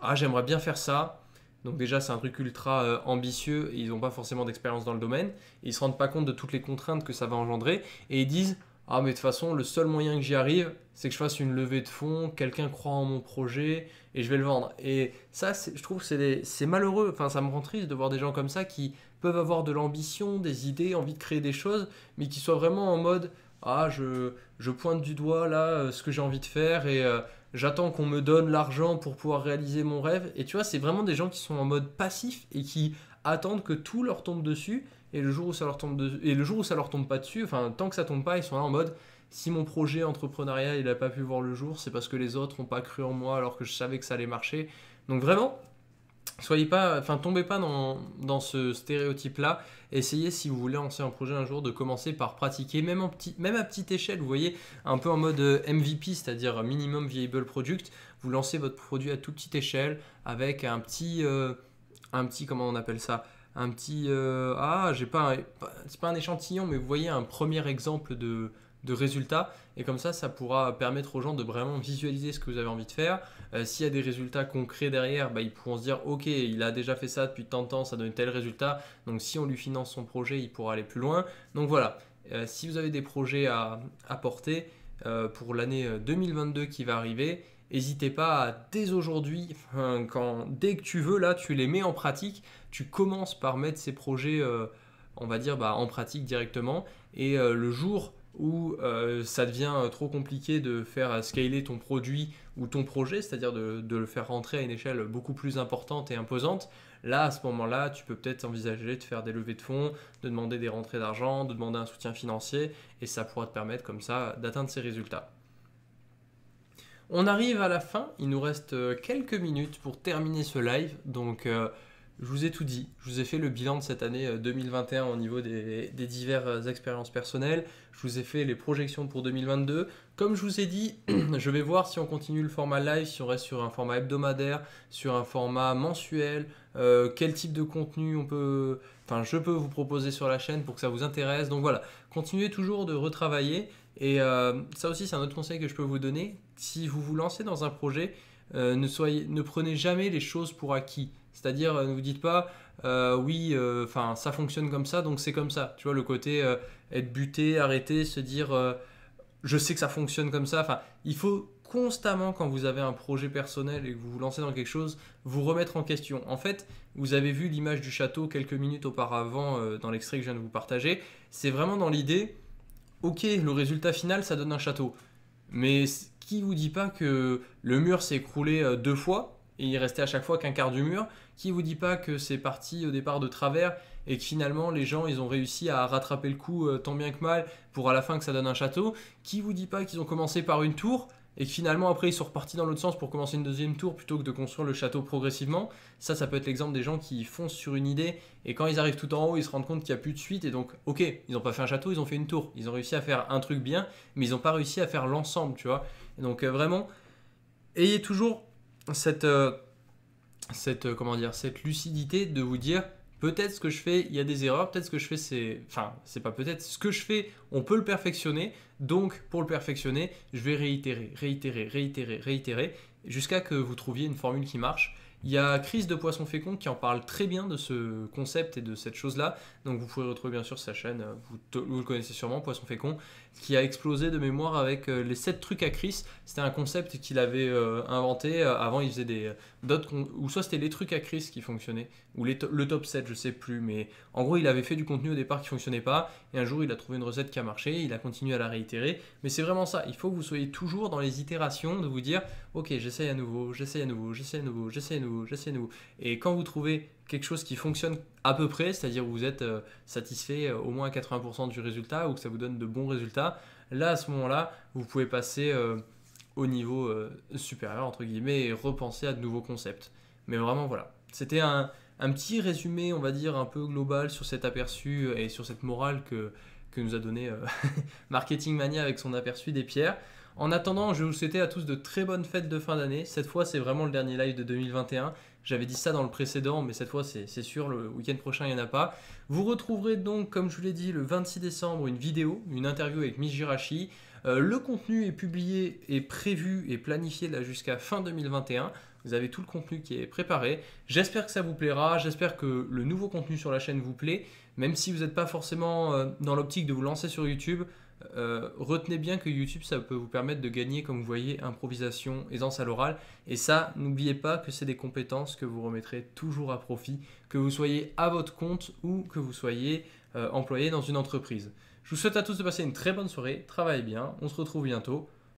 Ah, j'aimerais bien faire ça. Donc, déjà, c'est un truc ultra euh, ambitieux, ils n'ont pas forcément d'expérience dans le domaine, Ils ils se rendent pas compte de toutes les contraintes que ça va engendrer, et ils disent ah, mais de toute façon, le seul moyen que j'y arrive, c'est que je fasse une levée de fonds, quelqu'un croit en mon projet et je vais le vendre. Et ça, je trouve c'est malheureux. Enfin, ça me rend triste de voir des gens comme ça qui peuvent avoir de l'ambition, des idées, envie de créer des choses, mais qui soient vraiment en mode Ah, je, pointe du doigt là euh, ce que j'ai envie de faire et euh, j'attends qu'on me donne l'argent pour pouvoir réaliser mon rêve. Et tu vois, c'est vraiment des gens qui sont en mode passif et qui attendent que tout leur tombe dessus et le jour où ça leur tombe et le jour où ça leur tombe pas dessus, enfin tant que ça tombe pas, ils sont là en mode si mon projet entrepreneurial il a pas pu voir le jour, c'est parce que les autres n'ont pas cru en moi alors que je savais que ça allait marcher. Donc vraiment, soyez pas, enfin tombez pas dans, ce stéréotype là. Essayez si vous voulez lancer un projet un jour de commencer par pratiquer même en petit, même à petite échelle. Vous voyez un peu en mode euh, MVP, c'est-à-dire minimum viable product. Vous lancez votre produit à toute petite échelle avec un petit, euh, un petit comment on appelle ça un petit. Euh, ah, j'ai pas. C'est pas un échantillon, mais vous voyez un premier exemple de, de résultats. Et comme ça, ça pourra permettre aux gens de vraiment visualiser ce que vous avez envie de faire. Euh, s'il y a des résultats concrets derrière, bah, ils pourront se dire, OK, il a déjà fait ça depuis tant de temps, ça donne tel résultat. Donc si on lui finance son projet, il pourra aller plus loin. Donc voilà, euh, si vous avez des projets à apporter pour l'année 2022 qui va arriver, n'hésitez pas dès aujourd'hui, quand, dès que tu veux, là, tu les mets en pratique tu commences par mettre ces projets, euh, on va dire, bah, en pratique directement. Et euh, le jour où euh, ça devient trop compliqué de faire scaler ton produit ou ton projet, c'est-à-dire de, le faire rentrer à une échelle beaucoup plus importante et imposante, là, à ce moment-là, tu peux peut-être envisager de faire des levées de fonds, de demander des rentrées d'argent, de demander un soutien financier, et ça pourra te permettre comme ça d'atteindre ces résultats. On arrive à la fin, il nous reste quelques minutes pour terminer ce live, donc... Je vous ai tout dit. Je vous ai fait le bilan de cette année 2021 euh, au niveau des, diverses euh, expériences personnelles. Je vous ai fait les projections pour 2022. Comme je vous ai dit, je vais voir si on continue le format live, si on reste sur un format hebdomadaire, sur un format mensuel, euh, quel type de contenu on peut, enfin, je peux vous proposer sur la chaîne pour que ça vous intéresse. Donc voilà, continuez toujours de retravailler. Et ça aussi, c'est un autre conseil que je peux vous donner. Si vous vous lancez dans un projet, ne, soyez, ne prenez jamais les choses pour acquis. C'est-à-dire, euh, ne vous dites pas, euh, oui, euh, enfin, ça fonctionne comme ça, donc c'est comme ça. Tu vois, le côté être buté, arrêté, se dire, je sais que ça fonctionne comme ça. Enfin, il faut constamment, quand vous avez un projet personnel et que vous vous lancez dans quelque chose, vous remettre en question. En fait, vous avez vu l'image du château quelques minutes auparavant dans l'extrait que je viens de vous partager. C'est vraiment dans l'idée, ok, le résultat final, ça donne un château. Mais qui vous dit pas que le mur s'est écroulé deux fois et il restait à chaque fois qu'un quart du mur. Qui vous dit pas que c'est parti au départ de travers et que finalement les gens ils ont réussi à rattraper le coup euh, tant bien que mal pour à la fin que ça donne un château Qui vous dit pas qu'ils ont commencé par une tour et que finalement après ils sont repartis dans l'autre sens pour commencer une deuxième tour plutôt que de construire le château progressivement Ça, ça peut être l'exemple des gens qui foncent sur une idée et quand ils arrivent tout en haut ils se rendent compte qu'il n'y a plus de suite et donc ok, ils n'ont pas fait un château, ils ont fait une tour. Ils ont réussi à faire un truc bien mais ils n'ont pas réussi à faire l'ensemble, tu vois. donc euh, vraiment, ayez toujours cette, euh, cette, euh, comment dire, cette lucidité de vous dire peut-être ce que je fais, il y a des erreurs, peut-être ce que je fais, c'est. Enfin, c'est pas peut-être, ce que je fais, on peut le perfectionner. Donc, pour le perfectionner, je vais réitérer, réitérer, réitérer, réitérer, jusqu'à que vous trouviez une formule qui marche. Il y a Chris de Poisson Fécond qui en parle très bien de ce concept et de cette chose-là. Donc, vous pourrez retrouver bien sûr sa chaîne, euh, vous, vous le connaissez sûrement, Poisson Fécond qui a explosé de mémoire avec euh, les 7 trucs à Chris. C'était un concept qu'il avait euh, inventé. Euh, avant, il faisait des d'autres ou soit c'était les trucs à Chris qui fonctionnaient ou le top 7, je sais plus, mais en gros, il avait fait du contenu au départ qui fonctionnait pas et un jour, il a trouvé une recette qui a marché, il a continué à la réitérer. Mais c'est vraiment ça, il faut que vous soyez toujours dans les itérations de vous dire OK, j'essaye à nouveau, j'essaye à nouveau, j'essaye à nouveau, j'essaye à nouveau, j'essaye à nouveau. Et quand vous trouvez quelque chose qui fonctionne à peu près, c'est-à-dire vous êtes euh, satisfait euh, au moins à 80% du résultat ou que ça vous donne de bons résultats, là à ce moment-là, vous pouvez passer euh, au niveau supérieur, entre guillemets, et repenser à de nouveaux concepts. Mais vraiment, voilà. C'était un, petit résumé, on va dire, un peu global sur cet aperçu et sur cette morale que, nous a donné Marketing Mania avec son aperçu des pierres. En attendant, je vous souhaitais à tous de très bonnes fêtes de fin d'année. Cette fois, c'est vraiment le dernier live de 2021. J'avais dit ça dans le précédent, mais cette fois c'est sûr, le week-end prochain il n'y en a pas. Vous retrouverez donc, comme je vous l'ai dit, le 26 décembre une vidéo, une interview avec Miss euh, le contenu est publié, est prévu et planifié là jusqu'à fin 2021. Vous avez tout le contenu qui est préparé. J'espère que ça vous plaira, j'espère que le nouveau contenu sur la chaîne vous plaît. Même si vous n'êtes pas forcément euh, dans l'optique de vous lancer sur YouTube, euh, retenez bien que YouTube, ça peut vous permettre de gagner, comme vous voyez, improvisation, aisance à l'oral. Et ça, n'oubliez pas que c'est des compétences que vous remettrez toujours à profit, que vous soyez à votre compte ou que vous soyez euh, employé dans une entreprise. Je vous souhaite à tous de passer une très bonne soirée, travaillez bien, on se retrouve bientôt.